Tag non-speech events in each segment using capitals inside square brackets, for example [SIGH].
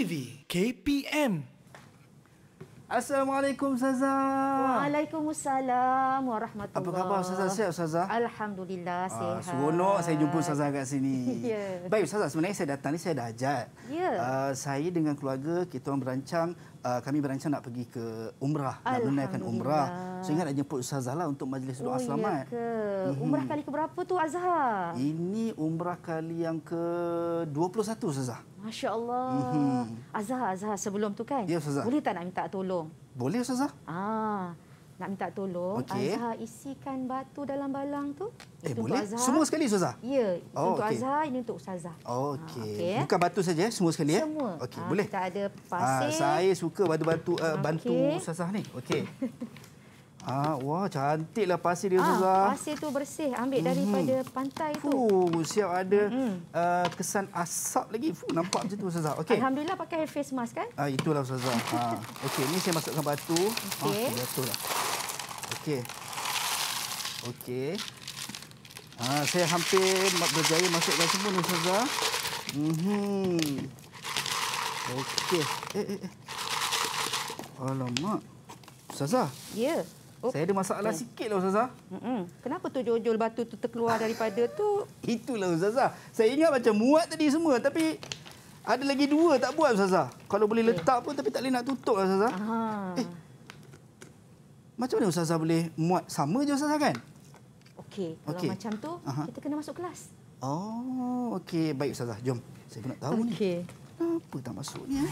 TV KPM. Assalamualaikum Ustazah. Waalaikumsalam warahmatullahi. Apa khabar Ustazah? Sihat Ustazah? Alhamdulillah ah, sihat. Ah, seronok saya jumpa Ustazah kat sini. [LAUGHS] yeah. Baik Ustazah, sebenarnya saya datang ni saya dah ajak. Yeah. Ya. Uh, saya dengan keluarga kita orang berancang uh, kami berancang nak pergi ke umrah nak menunaikan umrah sehingga nak jemput ustazah lah untuk majlis doa oh, selamat ya ke? Mhm. umrah kali ke berapa tu azhar ini umrah kali yang ke 21 ustazah masya-Allah hmm. azhar sebelum tu kan ya, boleh tak nak minta tolong boleh ustazah ah nak minta tolong okay. Azhar isikan batu dalam balang tu. Eh itu boleh. Azhar. Semua sekali Ustazah? Ya, oh, untuk okay. Azhar ini untuk Ustazah. Okey. Ha, ah, okay. Bukan batu saja eh? semua sekali ya. Semua. Okey, ah, boleh. Kita ada ah, pasir. Ha, saya suka batu-batu uh, bantu okay. Ustazah ni. Okey. [LAUGHS] Ah, wah cantiklah pasir dia Ustazah. Ah, pasir tu bersih ambil mhm. daripada mm -hmm. pantai tu. Fuh, siap ada mm -hmm. uh, kesan asap lagi. Fuh, nampak macam tu Ustazah. Okay. Alhamdulillah pakai face mask kan? Ah, itulah Ustazah. ah. Okey, ni saya masukkan batu. Okey. Ah, jatuhlah. Okay. Okey. Okey. Ha, saya hampir berjaya masukkan semua ni Saza. Mhm. Okey. Eh eh. eh. Alamak. Saza. Ya. Yeah. Oh. Saya ada masalah okay. lah, Ustazah. Mm-mm. Kenapa tu jojol batu tu terkeluar daripada tu? Itulah Ustazah. Saya ingat macam muat tadi semua tapi ada lagi dua tak buat Ustazah. Kalau boleh okay. letak pun tapi tak boleh nak tutup lah Ustazah. Eh, macam mana ustazah boleh muat sama je ustazah kan? Okey, kalau okay. macam tu Aha. kita kena masuk kelas. Oh, okey. Baik ustazah, jom. Saya pun nak tahu okay. ni. Okey. Apa tak masuk ni eh?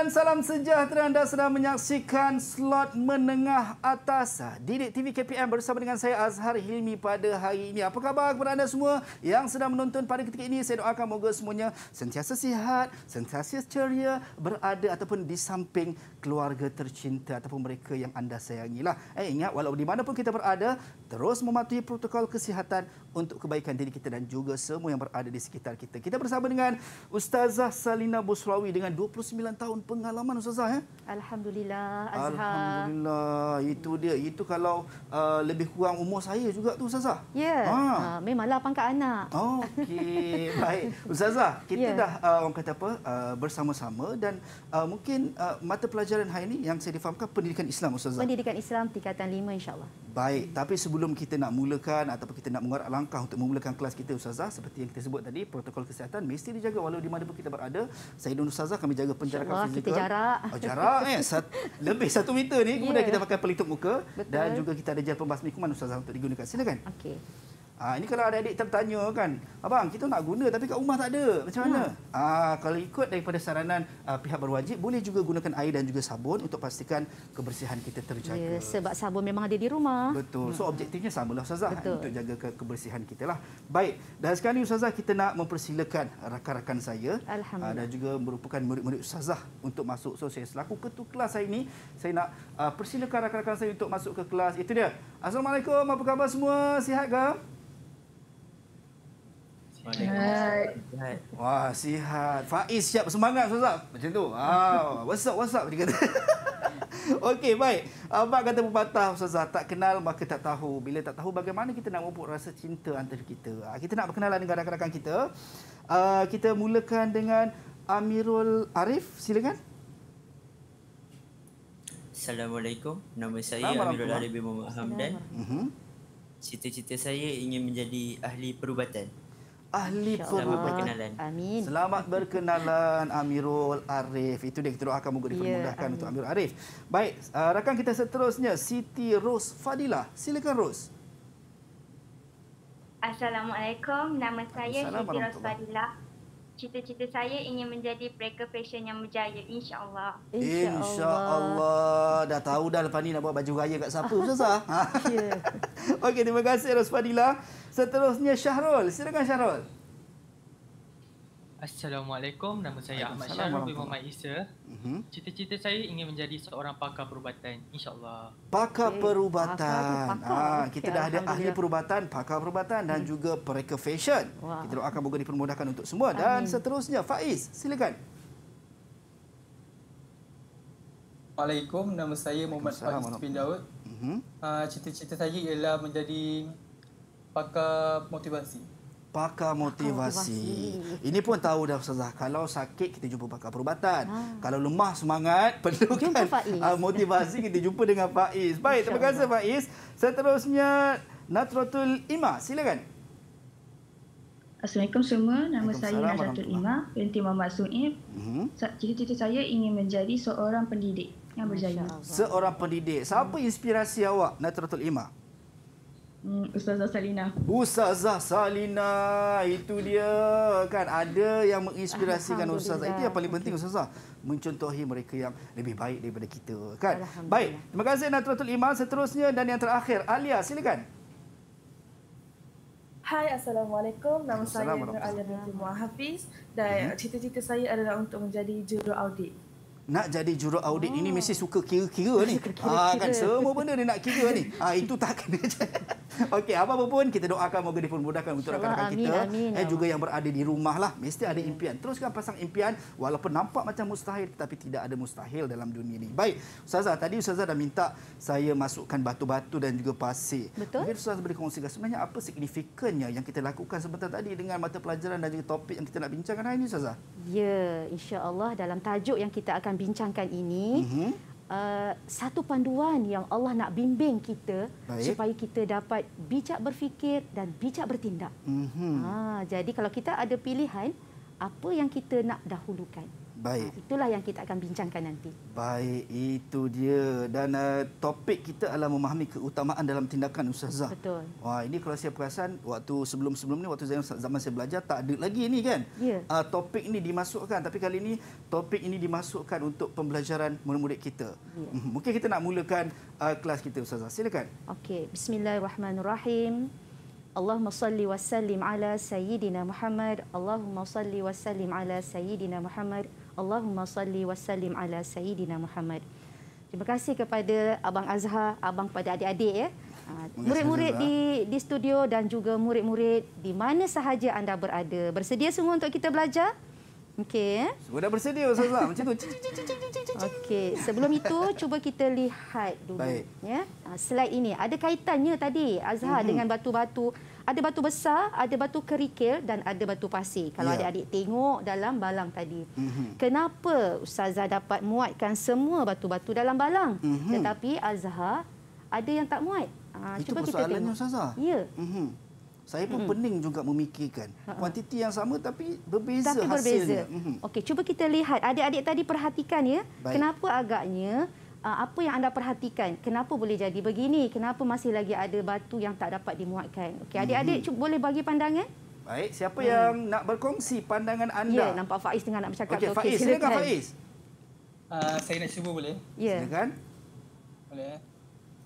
dan salam sejahtera anda sedang menyaksikan slot menengah atas ah, Didik TV KPM bersama dengan saya Azhar Hilmi pada hari ini. Apa khabar kepada anda semua yang sedang menonton pada ketika ini? Saya doakan moga semuanya sentiasa sihat, sentiasa ceria, berada ataupun di samping keluarga tercinta ataupun mereka yang anda sayangi Eh, ingat, walaupun di mana pun kita berada, terus mematuhi protokol kesihatan untuk kebaikan diri kita dan juga semua yang berada di sekitar kita. Kita bersama dengan Ustazah Salina Busrawi dengan 29 tahun pengalaman Ustazah. Eh? Alhamdulillah, Azhar. Alhamdulillah, itu dia. Itu kalau uh, lebih kurang umur saya juga tu Ustazah. Ya, yeah. ha. uh, memanglah pangkat anak. Okey, [LAUGHS] baik. Ustazah, kita yeah. dah uh, orang kata apa, uh, bersama-sama dan uh, mungkin uh, mata pelajaran pelajaran hari ini yang saya difahamkan pendidikan Islam Ustazah. Pendidikan Islam tingkatan 5 insyaAllah. Baik, hmm. tapi sebelum kita nak mulakan ataupun kita nak mengarah langkah untuk memulakan kelas kita Ustazah, seperti yang kita sebut tadi, protokol kesihatan mesti dijaga walaupun di mana pun kita berada. Saya dan Ustazah kami jaga penjarakan fizikal. Kita jarak. Oh, jarak eh. Sat, [LAUGHS] lebih satu meter ni. Kemudian yeah. kita pakai pelitup muka. Betul. Dan juga kita ada jalan pembahas mikuman Ustazah untuk digunakan. Silakan. Okey. Ha, ini kalau ada adik tertanya kan, abang kita nak guna tapi kat rumah tak ada, macam mana? Ya. Ha, kalau ikut daripada saranan uh, pihak berwajib, boleh juga gunakan air dan juga sabun untuk pastikan kebersihan kita terjaga. Ya, sebab sabun memang ada di rumah. Betul. So hmm. objektifnya samalah Ustazah ha, Betul. untuk jaga ke kebersihan kita. lah. Baik, dan sekarang ini Ustazah kita nak mempersilakan rakan-rakan saya uh, dan juga merupakan murid-murid Ustazah untuk masuk. So saya selaku ketua kelas saya ini, saya nak uh, persilakan rakan-rakan saya untuk masuk ke kelas. Itu dia. Assalamualaikum, apa khabar semua? Sihat ke? Baik. Wah, sihat. Faiz siap semangat, Ustaz. Macam tu. Wow. Ah, what's up, what's up? Dia kata. [LAUGHS] Okey, baik. Abang kata pepatah, Ustaz, tak kenal maka tak tahu. Bila tak tahu, bagaimana kita nak mupuk rasa cinta antara kita? Ah, kita nak berkenalan dengan rakan-rakan kita. Ah, kita mulakan dengan Amirul Arif. Silakan. Assalamualaikum. Nama saya Amirul Arif bin Muhammad Hamdan. Mhm. Cita-cita saya ingin menjadi ahli perubatan ahli perkenalan. Amin. Selamat berkenalan Amirul Arif. Itu dia kita doakan moga dipermudahkan ya, untuk Amirul Arif. Baik, uh, rakan kita seterusnya Siti Rose Fadila. Silakan Rose. Assalamualaikum. Nama saya Siti Rose Fadila. Cita-cita saya ingin menjadi breaker fashion yang berjaya insya-Allah. Insya-Allah dah tahu dah lepas ni nak buat baju raya kat siapa susah. [LAUGHS] Ya. [LAUGHS] Okey, terima kasih Rosfadila. Seterusnya Syahrul. Silakan Syahrul. Assalamualaikum. Nama saya Ahmad Syahrul bin Muhammad Isa. Uh-huh. Cita-cita saya ingin menjadi seorang pakar perubatan. InsyaAllah. Pakar okay. Eh, perubatan. Pakar, pakar. Ah, ha, kita okay, dah ada ahli perubatan, pakar perubatan hmm. dan juga pereka fashion. Wow. Kita doakan moga dipermudahkan untuk semua. Dan Amin. seterusnya, Faiz. Silakan. Assalamualaikum. Nama saya Muhammad Faiz bin Daud. Mm-hmm. Uh, ah, cita saya ialah menjadi pakar motivasi. Pakar motivasi. Ini pun tahu dah Ustazah. Kalau sakit, kita jumpa pakar perubatan. Ha. Kalau lemah semangat, [LAUGHS] perlukan ah, motivasi, kita jumpa dengan Faiz. Baik, terima kasih Faiz. Seterusnya, Natratul Ima. Silakan. Assalamualaikum semua. Nama saya Najatul Ima, binti Muhammad Su'ib. Mm-hmm. Cita-cita saya ingin menjadi seorang pendidik yang berjaya. Seorang pendidik. Siapa inspirasi awak, Natratul Ima? Hmm, Ustazah Salina. Ustazah Salina, itu dia kan. Ada yang menginspirasikan Ustazah. Itu yang paling penting Ustazah. Mencontohi mereka yang lebih baik daripada kita kan. Baik, terima kasih Natratul Ima. Seterusnya dan yang terakhir, Alia silakan. Hai, Assalamualaikum. Nama saya Nur Alia binti Muhafiz. Dan mhm. cita-cita saya adalah untuk menjadi juru audit nak jadi juru audit oh. ini ah. mesti suka kira-kira ni. Kira -kira. Ha, ah, kan semua benda dia nak kira ni. Ha, itu tak akan [LAUGHS] dia Okey, apa-apa pun kita doakan moga dipermudahkan untuk rakan-rakan kita. Amin, amin. Eh, juga yang berada di rumah lah. Mesti ada hmm. impian. Teruskan pasang impian walaupun nampak macam mustahil tapi tidak ada mustahil dalam dunia ini. Baik, Ustazah. Tadi Ustazah dah minta saya masukkan batu-batu dan juga pasir. Betul. Mungkin Ustazah boleh kongsikan sebenarnya apa signifikannya yang kita lakukan sebentar tadi dengan mata pelajaran dan juga topik yang kita nak bincangkan hari ini Ustazah? Ya, insya Allah dalam tajuk yang kita akan bincangkan ini uh-huh. uh, satu panduan yang Allah nak bimbing kita Baik. supaya kita dapat bijak berfikir dan bijak bertindak. Uh-huh. Ha, jadi kalau kita ada pilihan apa yang kita nak dahulukan? Baik. Ha, itulah yang kita akan bincangkan nanti. Baik, itu dia. Dan uh, topik kita adalah memahami keutamaan dalam tindakan ustazah. Betul. Wah, ini kalau saya perasan waktu sebelum-sebelum ni waktu saya zaman saya belajar tak ada lagi ni kan? Ya. Uh, topik ini dimasukkan tapi kali ini topik ini dimasukkan untuk pembelajaran murid-murid kita. Ya. Hmm, mungkin kita nak mulakan uh, kelas kita ustazah. Silakan. Okey, bismillahirrahmanirrahim. Allahumma salli wa sallim ala sayyidina Muhammad. Allahumma salli wa sallim ala sayyidina Muhammad. Allahumma salli wa sallim ala Sayyidina Muhammad. Terima kasih kepada Abang Azhar, Abang kepada adik-adik. ya. Ah, murid-murid di, di studio dan juga murid-murid di mana sahaja anda berada. Bersedia semua untuk kita belajar? Okey. Ya. Semua dah bersedia, Ustazah. Macam tu. Okey. Sebelum itu, cuba kita lihat dulu. Baik. Ya? Ah, slide ini. Ada kaitannya tadi, Azhar, mm -hmm. dengan batu-batu ada batu besar, ada batu kerikil dan ada batu pasir. Kalau ya. adik-adik tengok dalam balang tadi. Mm-hmm. Kenapa ustazah dapat muatkan semua batu-batu dalam balang? Mm-hmm. Tetapi Azhar ada yang tak muat. Ha, Itu cuba kita tengok. ustazah. Ya. Mm-hmm. Saya pun mm-hmm. pening juga memikirkan. Kuantiti yang sama tapi berbeza tapi hasilnya. Berbeza. Mm-hmm. Okey, cuba kita lihat. Adik-adik tadi perhatikan ya. Baik. Kenapa agaknya Ah, apa yang anda perhatikan? Kenapa boleh jadi begini? Kenapa masih lagi ada batu yang tak dapat dimuatkan? Okey, mhm. adik-adik boleh bagi pandangan? Baik, siapa hmm. yang nak berkongsi pandangan anda? Ya, nampak Faiz tengah nak bercakap. Okey, okay, Faiz, silakan. silakan Faiz. Uh, saya nak cuba boleh? Ya. Silakan. Boleh.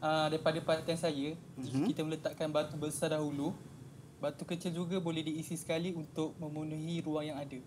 Uh, daripada perhatian saya, hmm. kita meletakkan batu besar dahulu, batu kecil juga boleh diisi sekali untuk memenuhi ruang yang ada.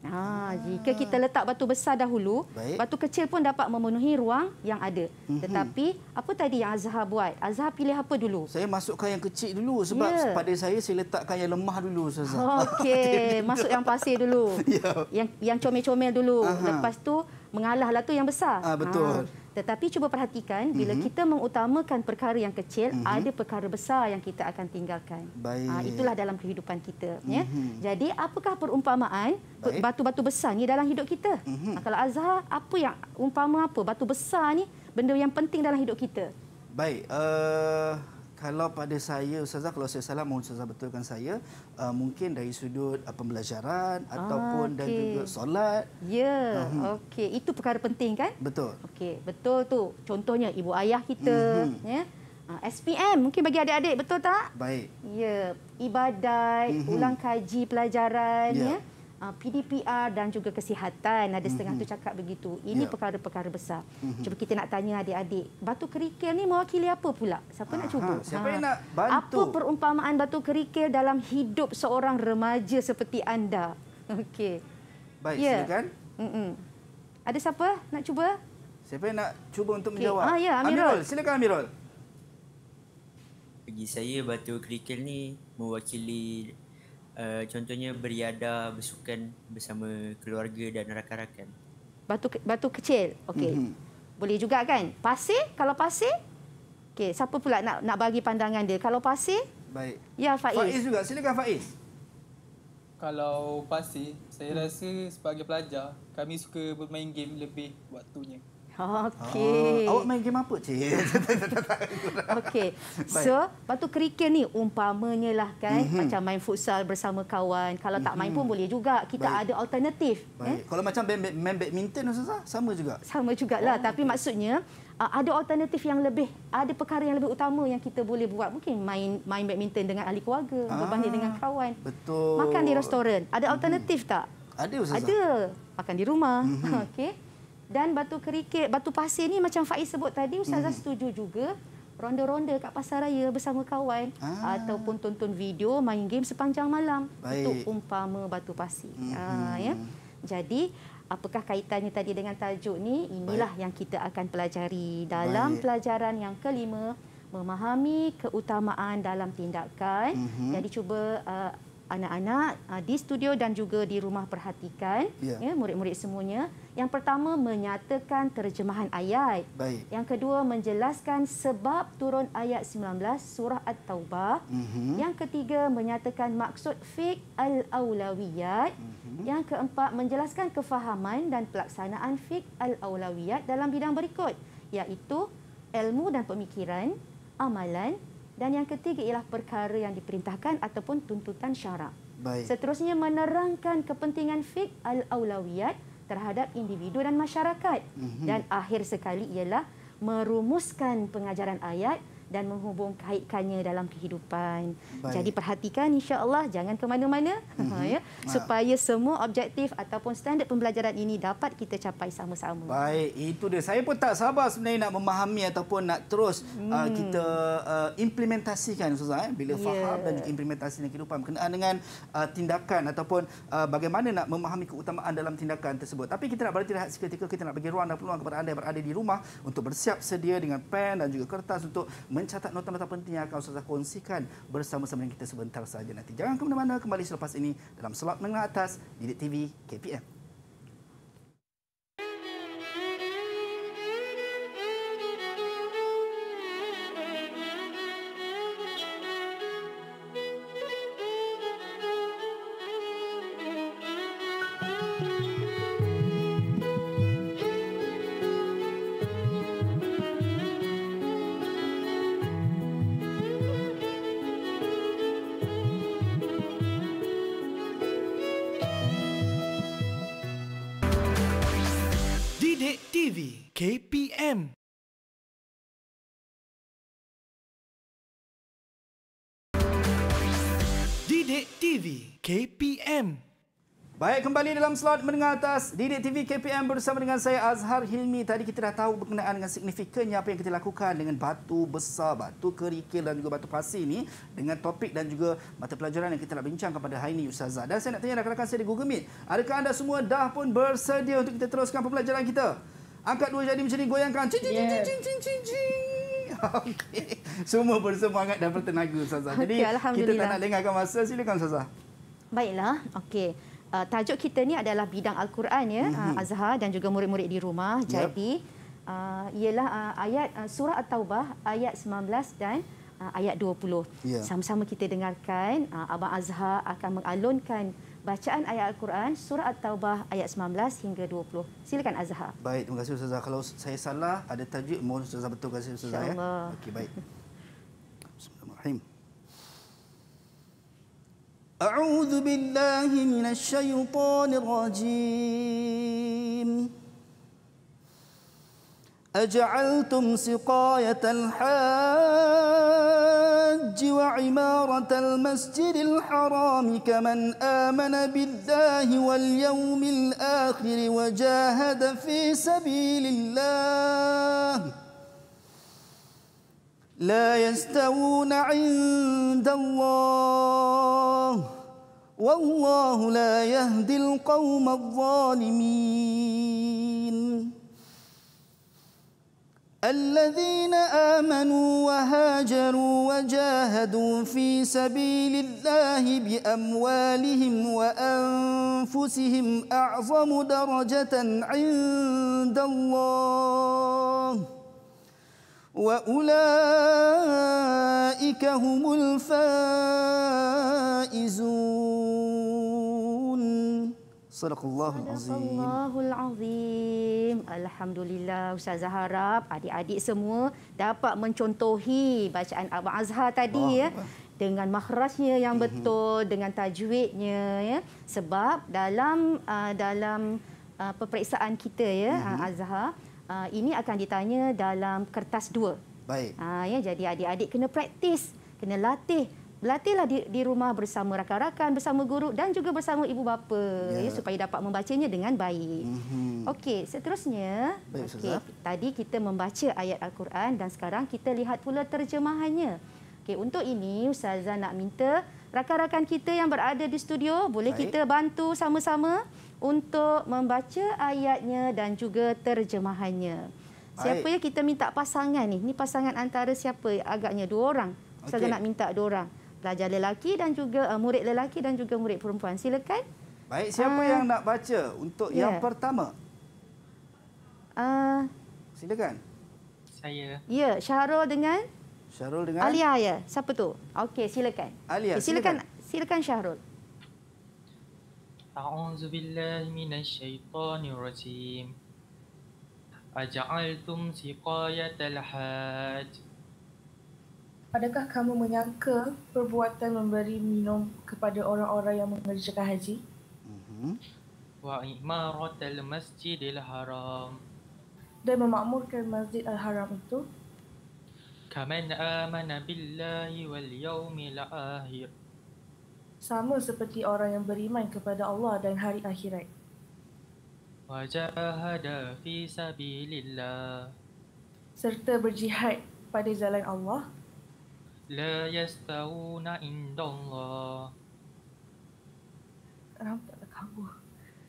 Ha, jika kita letak batu besar dahulu, Baik. batu kecil pun dapat memenuhi ruang yang ada. Mhm. Tetapi apa tadi yang Azhar buat? Azhar pilih apa dulu? Saya masukkan yang kecil dulu sebab ya. pada saya saya letakkan yang lemah dulu Ustazah. Oh, okey, [LAUGHS] masuk yang pasir dulu. [LAUGHS] ya. Yang yang comel-comel dulu. Aha. Lepas tu mengalahlah tu yang besar. Ah betul. Ha. Tetapi cuba perhatikan bila mm-hmm. kita mengutamakan perkara yang kecil, mm-hmm. ada perkara besar yang kita akan tinggalkan. Ha, itulah dalam kehidupan kita. Mm-hmm. Ya. Mhm. Jadi apakah perumpamaan batu-batu besar ni dalam hidup kita? Mm-hmm. kalau Azhar, apa yang umpama apa batu besar ni benda yang penting dalam hidup kita? Baik. Uh kalau pada saya ustazah kalau saya salah mohon ustazah betulkan saya uh, mungkin dari sudut uh, pembelajaran ah, ataupun okay. dan juga solat ya uh-huh. okey itu perkara penting kan betul okey betul tu contohnya ibu ayah kita uh-huh. ya uh, ah, SPM mungkin bagi adik-adik betul tak baik ya ibadat uh-huh. ulang kaji pelajaran yeah. ya, ya uh, PDPR dan juga kesihatan. Ada setengah mm-hmm. tu cakap begitu. Ini yeah. perkara-perkara besar. Mm-hmm. Cuba kita nak tanya adik-adik. Batu kerikil ni mewakili apa pula? Siapa Aha. nak cuba? Siapa ha. yang nak bantu? Apa perumpamaan batu kerikil dalam hidup seorang remaja seperti anda? [LAUGHS] Okey. Baik, yeah. silakan. Mm-mm. Ada siapa nak cuba? Siapa yang nak cuba untuk okay. menjawab? Ah, ya, Amirul. Amirul. Silakan Amirul. Bagi saya, batu kerikil ni mewakili uh, contohnya beriada bersukan bersama keluarga dan rakan-rakan. Batu batu kecil. Okey. Mm-hmm. Boleh juga kan? Pasir kalau pasir? Okey, siapa pula nak nak bagi pandangan dia? Kalau pasir? Baik. Ya Faiz. Faiz juga. Silakan Faiz. Kalau pasir, saya rasa sebagai pelajar kami suka bermain game lebih waktunya. Okey. Oh, awak main game apa, Cik? [LAUGHS] Okey. So, lepas tu kerikil ni umpamanya lah kan. Mm-hmm. Macam main futsal bersama kawan. Kalau tak main pun mhm. boleh juga. Kita Baik. ada alternatif. Eh? Baik. Eh? Kalau macam main, main badminton, Ustazah, sama juga? Sama jugalah. Oh, Tapi okay. maksudnya, ada alternatif yang lebih ada perkara yang lebih utama yang kita boleh buat mungkin main main badminton dengan ahli keluarga ah, berbanding dengan kawan betul makan di restoran ada mhm. alternatif mm-hmm. tak ada ustazah ada makan di rumah mm-hmm. [LAUGHS] okey dan batu kerikil, batu pasir ni macam Faiz sebut tadi, Ustazah hmm. setuju juga. Ronda-ronda kat pasaraya bersama kawan ah. ataupun tonton video main game sepanjang malam Baik. untuk umpama batu pasir. Ah, hmm. Ha, ya? Jadi, apakah kaitannya tadi dengan tajuk ni? Inilah Baik. yang kita akan pelajari dalam Baik. pelajaran yang kelima memahami keutamaan dalam tindakan. Mm-hmm. Jadi cuba uh, anak-anak uh, di studio dan juga di rumah perhatikan ya. ya murid-murid semuanya yang pertama menyatakan terjemahan ayat Baik. yang kedua menjelaskan sebab turun ayat 19 surah at-taubah uh-huh. yang ketiga menyatakan maksud fiq al-aulawiyat uh-huh. yang keempat menjelaskan kefahaman dan pelaksanaan fiq al-aulawiyat dalam bidang berikut iaitu ilmu dan pemikiran amalan dan yang ketiga ialah perkara yang diperintahkan ataupun tuntutan syarak. Baik. Seterusnya menerangkan kepentingan fiqh al-aulawiyat terhadap individu dan masyarakat. Mm-hmm. Dan akhir sekali ialah merumuskan pengajaran ayat dan menghubungkaitkannya dalam kehidupan. Baik. Jadi perhatikan insya-Allah jangan ke mana-mana mm -hmm. [LAUGHS] ya supaya semua objektif ataupun standard pembelajaran ini dapat kita capai sama-sama. Baik, itu dia. Saya pun tak sabar sebenarnya nak memahami ataupun nak terus mm. uh, hmm. kita uh, implementasikan ustazah eh? bila faham dan juga implementasi dalam kehidupan berkenaan dengan uh, tindakan ataupun uh, bagaimana nak memahami keutamaan dalam tindakan tersebut. Tapi kita nak berhenti rehat seketika kita nak bagi ruang dan peluang kepada anda yang berada di rumah untuk bersiap sedia dengan pen dan juga kertas untuk mencatat nota-nota penting yang akan Ustazah kongsikan bersama-sama dengan kita sebentar saja nanti. Jangan ke mana-mana, kembali selepas ini dalam slot menengah atas, Didik TV KPM. Baik, kembali dalam slot mendengar atas Didik TV KPM bersama dengan saya Azhar Hilmi. Tadi kita dah tahu berkenaan dengan signifikannya apa yang kita lakukan dengan batu besar, batu kerikil dan juga batu pasir ini dengan topik dan juga mata pelajaran yang kita nak bincang kepada hari ini Ustazah. Dan saya nak tanya rakan-rakan saya di Google Meet, adakah anda semua dah pun bersedia untuk kita teruskan pembelajaran kita? Angkat dua jari macam ini, goyangkan. Cing, cing, cing, cing, cing, cing, cing. [LAUGHS] Okey. Semua bersemangat dan bertenaga, Ustazah. Jadi, okay, kita tak nak dengarkan masa. Silakan, Ustazah. Baiklah. Okey uh, tajuk kita ni adalah bidang Al-Quran ya mm-hmm. Azhar dan juga murid-murid di rumah jadi uh, ialah uh, ayat uh, surah At-Taubah ayat 19 dan uh, ayat 20 yeah. sama-sama kita dengarkan uh, abang Azhar akan mengalunkan bacaan ayat Al-Quran surah At-Taubah ayat 19 hingga 20 silakan Azhar baik terima kasih ustazah kalau saya salah ada tajuk, mohon ustazah betul kasih ustazah ya okey baik [LAUGHS] أعوذ بالله من الشيطان الرجيم أجعلتم سقاية الحاج وعمارة المسجد الحرام كمن آمن بالله واليوم الآخر وجاهد في سبيل الله لا يستوون عند الله والله لا يهدي القوم الظالمين الذين آمنوا وهاجروا وجاهدوا في سبيل الله بأموالهم وأنفسهم أعظم درجة عند الله واولئك هم الفائزون Sadaq Allah Azim. Allah Azim. Alhamdulillah Ustazah harap adik-adik semua dapat mencontohi bacaan Abang Azhar tadi Allah. ya dengan makhrajnya yang mhm. betul mm-hmm. dengan tajwidnya ya sebab dalam uh, dalam uh, peperiksaan kita ya mm-hmm. Azhar Ah, ini akan ditanya dalam kertas dua. Baik. Uh, ya, jadi adik-adik kena praktis, kena latih. Latihlah di, di rumah bersama rakan-rakan, bersama guru dan juga bersama ibu bapa ya. Ya, supaya dapat membacanya dengan baik. Mm -hmm. Okey, seterusnya. Baik, okay, tadi kita membaca ayat Al-Quran dan sekarang kita lihat pula terjemahannya. Okey, untuk ini Ustazah nak minta rakan-rakan kita yang berada di studio boleh baik. kita bantu sama-sama untuk membaca ayatnya dan juga terjemahannya. Siapa ya kita minta pasangan ni? Ini pasangan antara siapa? Agaknya dua orang. Okay. Saya nak minta dua orang. Pelajar lelaki dan juga uh, murid lelaki dan juga murid perempuan. Silakan. Baik, siapa uh, yang nak baca untuk yeah. yang ya. pertama? Uh, Silakan. Saya. Ya, Syahrul dengan? Syahrul dengan? Alia ya. Siapa tu? Okey, silakan. Alia, okay, eh, silakan. silakan. Silakan Syahrul. أعوذ بالله من الشيطان الرجيم أجعلتم سقاية الحاج Adakah kamu menyangka perbuatan memberi minum kepada orang-orang yang mengerjakan haji? Mhm. Wa Imarat Al Masjid Al haram Dan memakmurkan masjid al-haram itu Kaman amana billahi wal yawmil akhir sama seperti orang yang beriman kepada Allah dan hari akhirat. Wajahada fi sabilillah. Serta berjihad pada jalan Allah. La yastawuna indallah. Rampak tak kabur.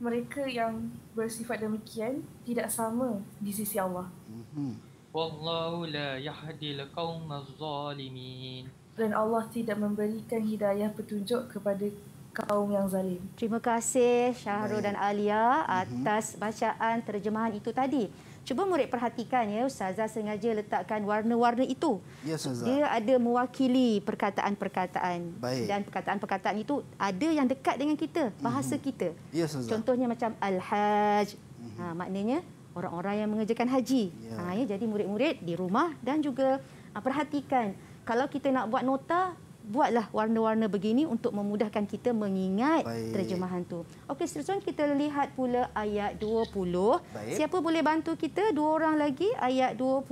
Mereka yang bersifat demikian tidak sama di sisi Allah. Mhm. Wallahu la yahdil qawma zalimin dan Allah tidak memberikan hidayah petunjuk kepada kaum yang zalim. Terima kasih Syahrul dan Alia mhm. atas bacaan terjemahan itu tadi. Cuba murid perhatikan ya ustazah sengaja letakkan warna-warna itu. Ya Dia ada mewakili perkataan-perkataan dan perkataan-perkataan itu ada yang dekat dengan kita, mhm. bahasa uh-huh. kita. Ya Contohnya macam al-hajj. Uh-huh. Ha maknanya orang-orang yang mengerjakan haji. Ya. Ha ya jadi murid-murid di rumah dan juga ha, perhatikan kalau kita nak buat nota, buatlah warna-warna begini untuk memudahkan kita mengingat Baik. terjemahan tu. Okey, seterusnya kita lihat pula ayat 20. Baik. Siapa boleh bantu kita? Dua orang lagi ayat 20.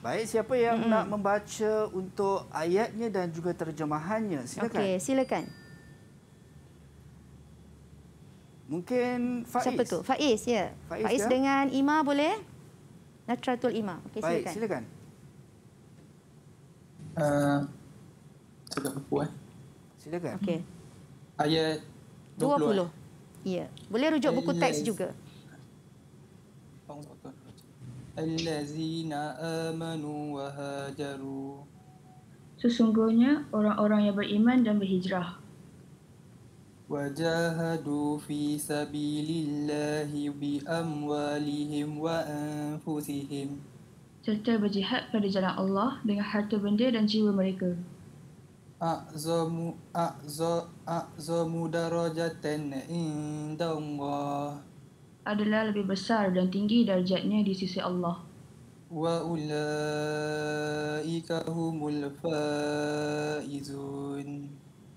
Baik, siapa yang hmm nak membaca untuk ayatnya dan juga terjemahannya? Silakan. Okey, silakan. Mungkin Faiz. Siapa tu? Faiz, ya. Faiz, Faiz ya? dengan Ima boleh? Natratul Ima. Okey, silakan. Baik, silakan. silakan cakap buku eh. Silakan. Okey. Ayat 20. 20. Eh? Ya. Boleh rujuk buku teks juga. Allazina amanu wa hajaru. Sesungguhnya orang-orang yang beriman dan berhijrah. Wajahadu fi sabilillahi bi amwalihim wa anfusihim serta berjihad pada jalan Allah dengan harta benda dan jiwa mereka. A'zamu a'zamu darajatan indallah. Adalah lebih besar dan tinggi darjatnya di sisi Allah. Wa ulaika humul faizun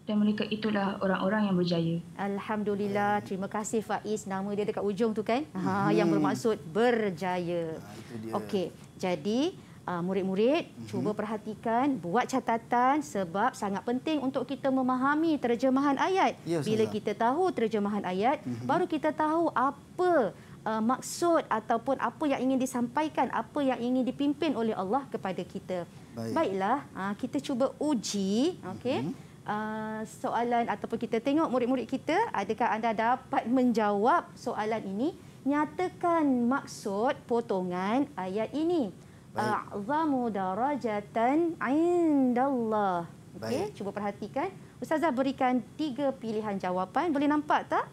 dan mereka itulah orang-orang yang berjaya. Alhamdulillah. Terima kasih Faiz. Nama dia dekat ujung tu kan? Ha, hmm. Yang bermaksud berjaya. Ha, Okey. Jadi uh, murid-murid uh, cuba perhatikan buat catatan sebab sangat penting untuk kita memahami terjemahan ayat. Ya, Bila kita tahu terjemahan ayat mhm. baru kita tahu apa uh, maksud ataupun apa yang ingin disampaikan, apa yang ingin dipimpin oleh Allah kepada kita. Baik. Baiklah, uh, kita cuba uji, okey. Uh mhm. -huh. Ah, soalan ataupun kita tengok murid-murid kita adakah anda dapat menjawab soalan ini nyatakan maksud potongan ayat ini a'zamu darajatan indallah okey cuba perhatikan ustazah berikan tiga pilihan jawapan boleh nampak tak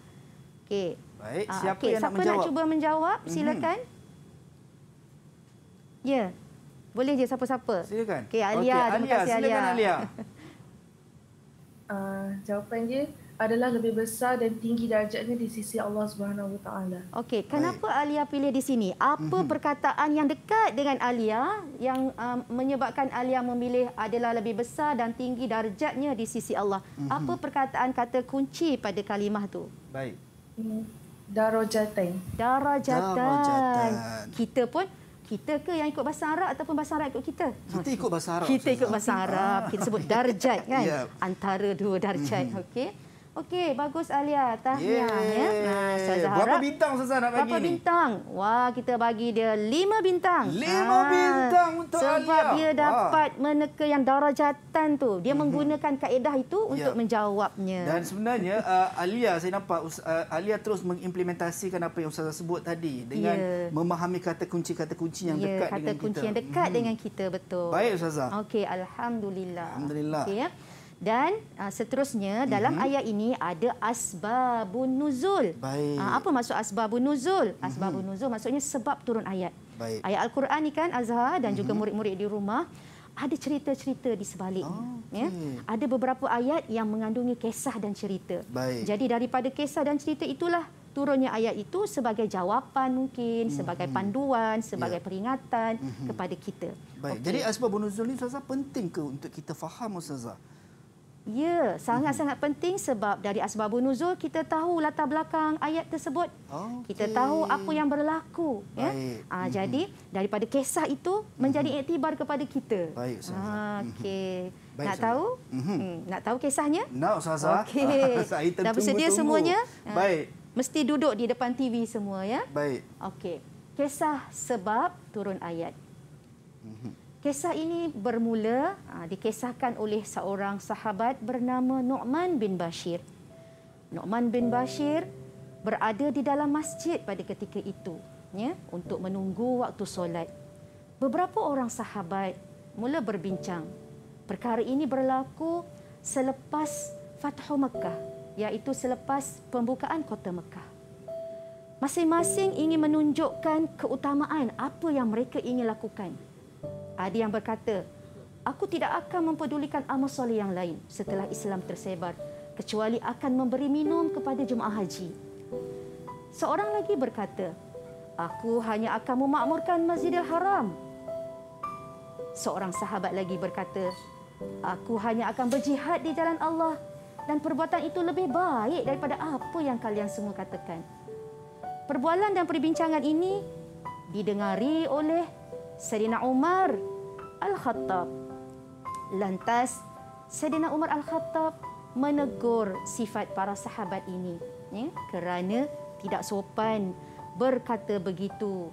Okay. baik ah, siapa okay. yang siapa nak nak cuba menjawab mhm. silakan hmm ya yeah. boleh je siapa-siapa silakan okey alia okay. terima kasih alia silakan alia. [LAUGHS] uh, jawapan dia adalah lebih besar dan tinggi darjatnya di sisi Allah Subhanahu Wa Taala. Okey, kenapa Baik. Alia pilih di sini? Apa mhm. perkataan yang dekat dengan Alia yang uh, menyebabkan Alia memilih adalah lebih besar dan tinggi darjatnya di sisi Allah? Mhm. Apa perkataan kata kunci pada kalimah tu? Baik. Hmm, Darajatain. Darajatain. Darajatain. Kita pun kita ke yang ikut bahasa Arab ataupun bahasa Arab ikut kita? Kita ikut bahasa Arab. Kita ikut bahasa Arab. Kita sebut darjat kan? [LAUGHS] Yeah. Antara dua darjat. Mm-hmm. Okey. Okey, bagus Alia. Tahniah. Ya. Yeay. ya. Nah, Berapa bintang Ustazah nak bagi Berapa bintang? Wah, kita bagi dia lima bintang. Lima ha. bintang untuk Sebab Alia. Sebab dia dapat Wah. meneka yang darajatan tu. Dia mhm. menggunakan kaedah itu ya. untuk menjawabnya. Dan sebenarnya uh, Alia, saya nampak uh, Alia terus mengimplementasikan apa yang Ustazah sebut tadi. Dengan ya. memahami kata kunci-kata kunci yang ya, dekat dengan kita. Kata kunci yang dekat hmm. dengan kita, betul. Baik Ustazah. Okey, Alhamdulillah. Alhamdulillah. Okey, ya. Dan uh, seterusnya mm-hmm. dalam mhm. ayat ini ada asbabun nuzul. Baik. Uh, apa maksud asbabun nuzul? Mhm. Asbabun mm-hmm. nuzul maksudnya sebab turun ayat. Baik. Ayat Al-Quran ni kan Azhar dan mm-hmm. juga mhm. murid-murid di rumah ada cerita-cerita di sebaliknya. Okay. Oh, ya? Ada beberapa ayat yang mengandungi kisah dan cerita. Baik. Jadi daripada kisah dan cerita itulah turunnya ayat itu sebagai jawapan mungkin, mm-hmm. sebagai panduan, sebagai yeah. peringatan mm-hmm. kepada kita. Baik. Okay. Jadi asbabun nuzul ni Ustazah penting ke untuk kita faham Ustazah? Ya, hmm. sangat-sangat penting sebab dari asbabun nuzul kita tahu latar belakang ayat tersebut. Okay. Kita tahu apa yang berlaku. Ya. Baik. Ya? Ha, hmm. Jadi, daripada kisah itu hmm. menjadi iktibar kepada kita. Baik, Ustazah. Hmm. Okey. Nak sahabat. tahu? Hmm. Nak tahu kisahnya? Nak, Ustazah. [LAUGHS] Okey. Dah bersedia semuanya? Ah, Baik. mesti duduk di depan TV semua. ya. Baik. Okey. Kisah sebab turun ayat. Hmm. Kisah ini bermula ah, dikisahkan oleh seorang sahabat bernama Nu'man bin Bashir. Nu'man bin Bashir berada di dalam masjid pada ketika itu ya, untuk menunggu waktu solat. Beberapa orang sahabat mula berbincang. Perkara ini berlaku selepas Fathu Mekah, iaitu selepas pembukaan kota Mekah. Masing-masing ingin menunjukkan keutamaan apa yang mereka ingin lakukan ada yang berkata, aku tidak akan mempedulikan amal soleh yang lain setelah Islam tersebar kecuali akan memberi minum kepada jemaah haji. Seorang lagi berkata, aku hanya akan memakmurkan Masjidil Haram. Seorang sahabat lagi berkata, aku hanya akan berjihad di jalan Allah dan perbuatan itu lebih baik daripada apa yang kalian semua katakan. Perbualan dan perbincangan ini didengari oleh Sayyidina Umar Al-Khattab. Lantas Sayyidina Umar Al-Khattab menegur sifat para sahabat ini ya, kerana tidak sopan berkata begitu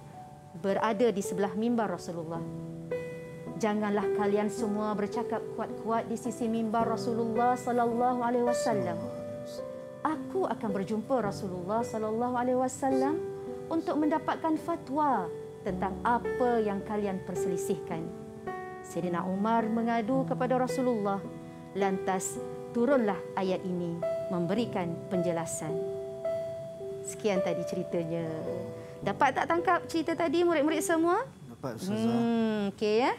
berada di sebelah mimbar Rasulullah. Janganlah kalian semua bercakap kuat-kuat di sisi mimbar Rasulullah sallallahu alaihi wasallam. Aku akan berjumpa Rasulullah sallallahu alaihi wasallam untuk mendapatkan fatwa tentang apa yang kalian perselisihkan. Sayyidina Umar mengadu kepada Rasulullah. Lantas turunlah ayat ini memberikan penjelasan. Sekian tadi ceritanya. Dapat tak tangkap cerita tadi murid-murid semua? Dapat, Ustazah. Hmm, okey ya.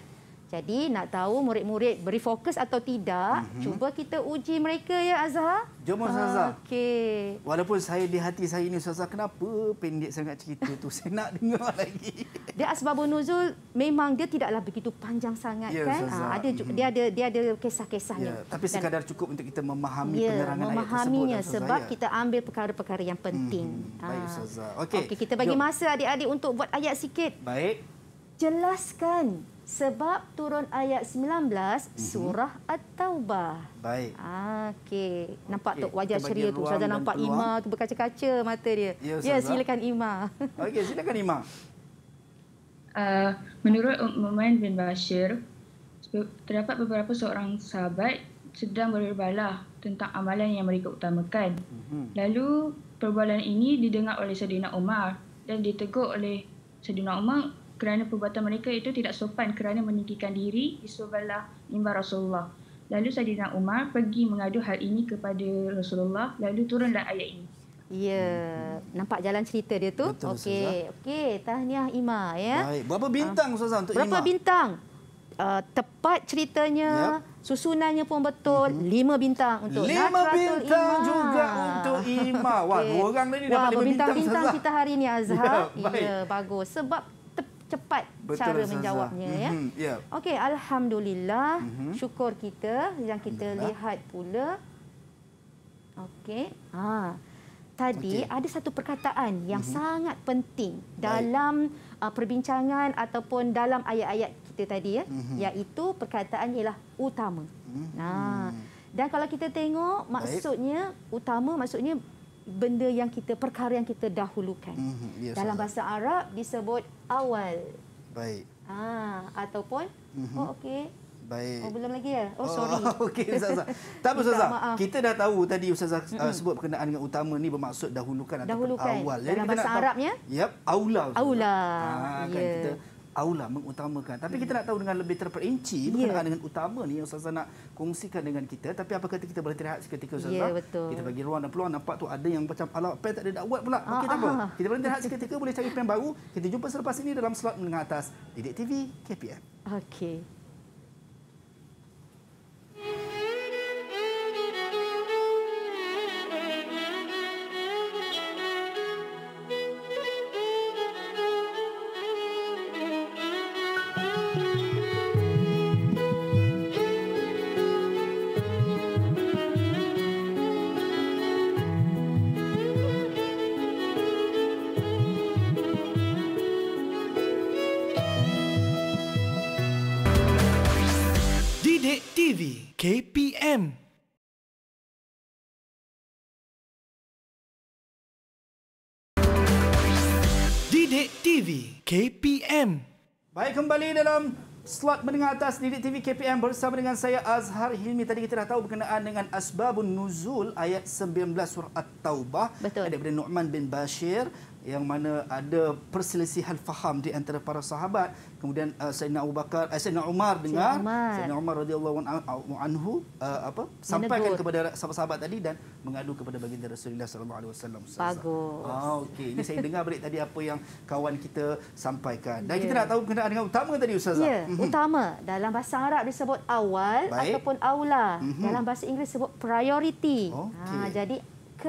Jadi nak tahu murid-murid beri fokus atau tidak, mm -hmm. cuba kita uji mereka ya Azhar. Jom Azhar. Okey. Walaupun saya di hati saya ini Azhar kenapa pendek sangat cerita tu? [LAUGHS] Saya nak dengar lagi. Dia asbab nuzul memang dia tidaklah begitu panjang sangat ya, kan? Ha, ada ah, mm -hmm. dia ada dia ada kisah-kisahnya. Ya, tapi sekadar Dan, cukup untuk kita memahami ya, penerangan ayat tersebut. Memahaminya kan, sebab ya. kita ambil perkara-perkara yang penting. Mm -hmm. Baik Azhar. Okey. Okey, kita bagi Jom. masa adik-adik untuk buat ayat sikit. Baik. Jelaskan sebab turun ayat 19 mm-hmm. surah At-Taubah. Baik. Ah, Okey. Nampak okay. tu wajah ceria tu. Saja nampak Ima tu berkaca-kaca mata dia. Ya, ya silakan Ima. Okey, silakan Ima. Uh, [LAUGHS] menurut Umman bin Bashir, terdapat beberapa seorang sahabat sedang berbalah tentang amalan yang mereka utamakan. Mm-hmm. Lalu perbualan ini didengar oleh Saidina Umar dan ditegur oleh Saidina Umar kerana perbuatan mereka itu tidak sopan kerana meninggikan diri di sebelah mimbar Rasulullah. Lalu Saidina Umar pergi mengadu hal ini kepada Rasulullah lalu turunlah ayat ini. Ya, nampak jalan cerita dia tu. Okey, okey, tahniah Ima ya. Baik, berapa ah. bintang uh, Ustazah untuk berapa Ima? Berapa bintang? Uh, tepat ceritanya, yep. susunannya pun betul, mm-hmm. lima bintang untuk Ratu Ima. Lima bintang juga untuk Ima. Wah, okay. dua orang ni dapat lima bintang. Wah, berbintang-bintang kita hari ini Azhar. [LAUGHS] Ya, yeah, yeah, bagus. Sebab cepat Betul, cara Zaza. menjawabnya mm-hmm. ya. Mhm, yeah. Okey, alhamdulillah mm-hmm. syukur kita yang kita lihat pula. Okey. Ha. Tadi okay. ada satu perkataan yang mm-hmm. sangat penting Baik. dalam uh, perbincangan ataupun dalam ayat-ayat kita tadi ya, mm-hmm. iaitu perkataan ialah utama. Mm-hmm. Nah. Dan kalau kita tengok maksudnya Baik. utama maksudnya benda yang kita perkara yang kita dahulukan. Mm-hmm. Yes, ya, Dalam bahasa Arab disebut awal. Baik. Ah ataupun mm-hmm. oh okey. Baik. Oh belum lagi ya? Oh, oh sorry. [LAUGHS] okey ustazah. tak apa ustazah. Kita dah tahu tadi ustazah mm-hmm. sebut berkenaan dengan utama ni bermaksud dahulukan, dahulukan. ataupun awal. Dalam bahasa Arabnya? Yep, aula. Aula. Ah kan yeah. kita aula mengutamakan. Tapi kita hmm. nak tahu dengan lebih terperinci berkenaan ya. dengan utama ni yang Ustazah nak kongsikan dengan kita. Tapi apa kata kita boleh terehat seketika Ustazah? Yeah, betul. Kita bagi ruang dan peluang nampak tu ada yang macam ala pen tak ada dakwat pula. Ah, Okey tak apa. Ah, ah. Kita boleh terehat seketika boleh cari pen baru. Kita jumpa selepas ini dalam slot menengah atas Didik TV KPM. Okey. KPM. Baik kembali dalam slot mendengar atas Didik TV KPM bersama dengan saya Azhar Hilmi. Tadi kita dah tahu berkenaan dengan Asbabun Nuzul ayat 19 surah At-Taubah. Betul. Daripada Nu'man bin Bashir yang mana ada perselisihan faham di antara para sahabat kemudian uh, Sayyidina Abu Bakar uh, Sayyidina Umar dengar Sayyidina Umar radhiyallahu anhu uh, apa sampaikan kepada sahabat-sahabat tadi dan mengadu kepada baginda Rasulullah sallallahu alaihi wasallam bagus ah, okey ini saya dengar balik tadi apa yang kawan kita sampaikan dan yeah. kita nak tahu berkenaan dengan utama tadi ustazah yeah. mm-hmm. utama dalam bahasa Arab disebut awal Baik. ataupun aula mm-hmm. dalam bahasa Inggeris sebut priority okay. ha, ah, jadi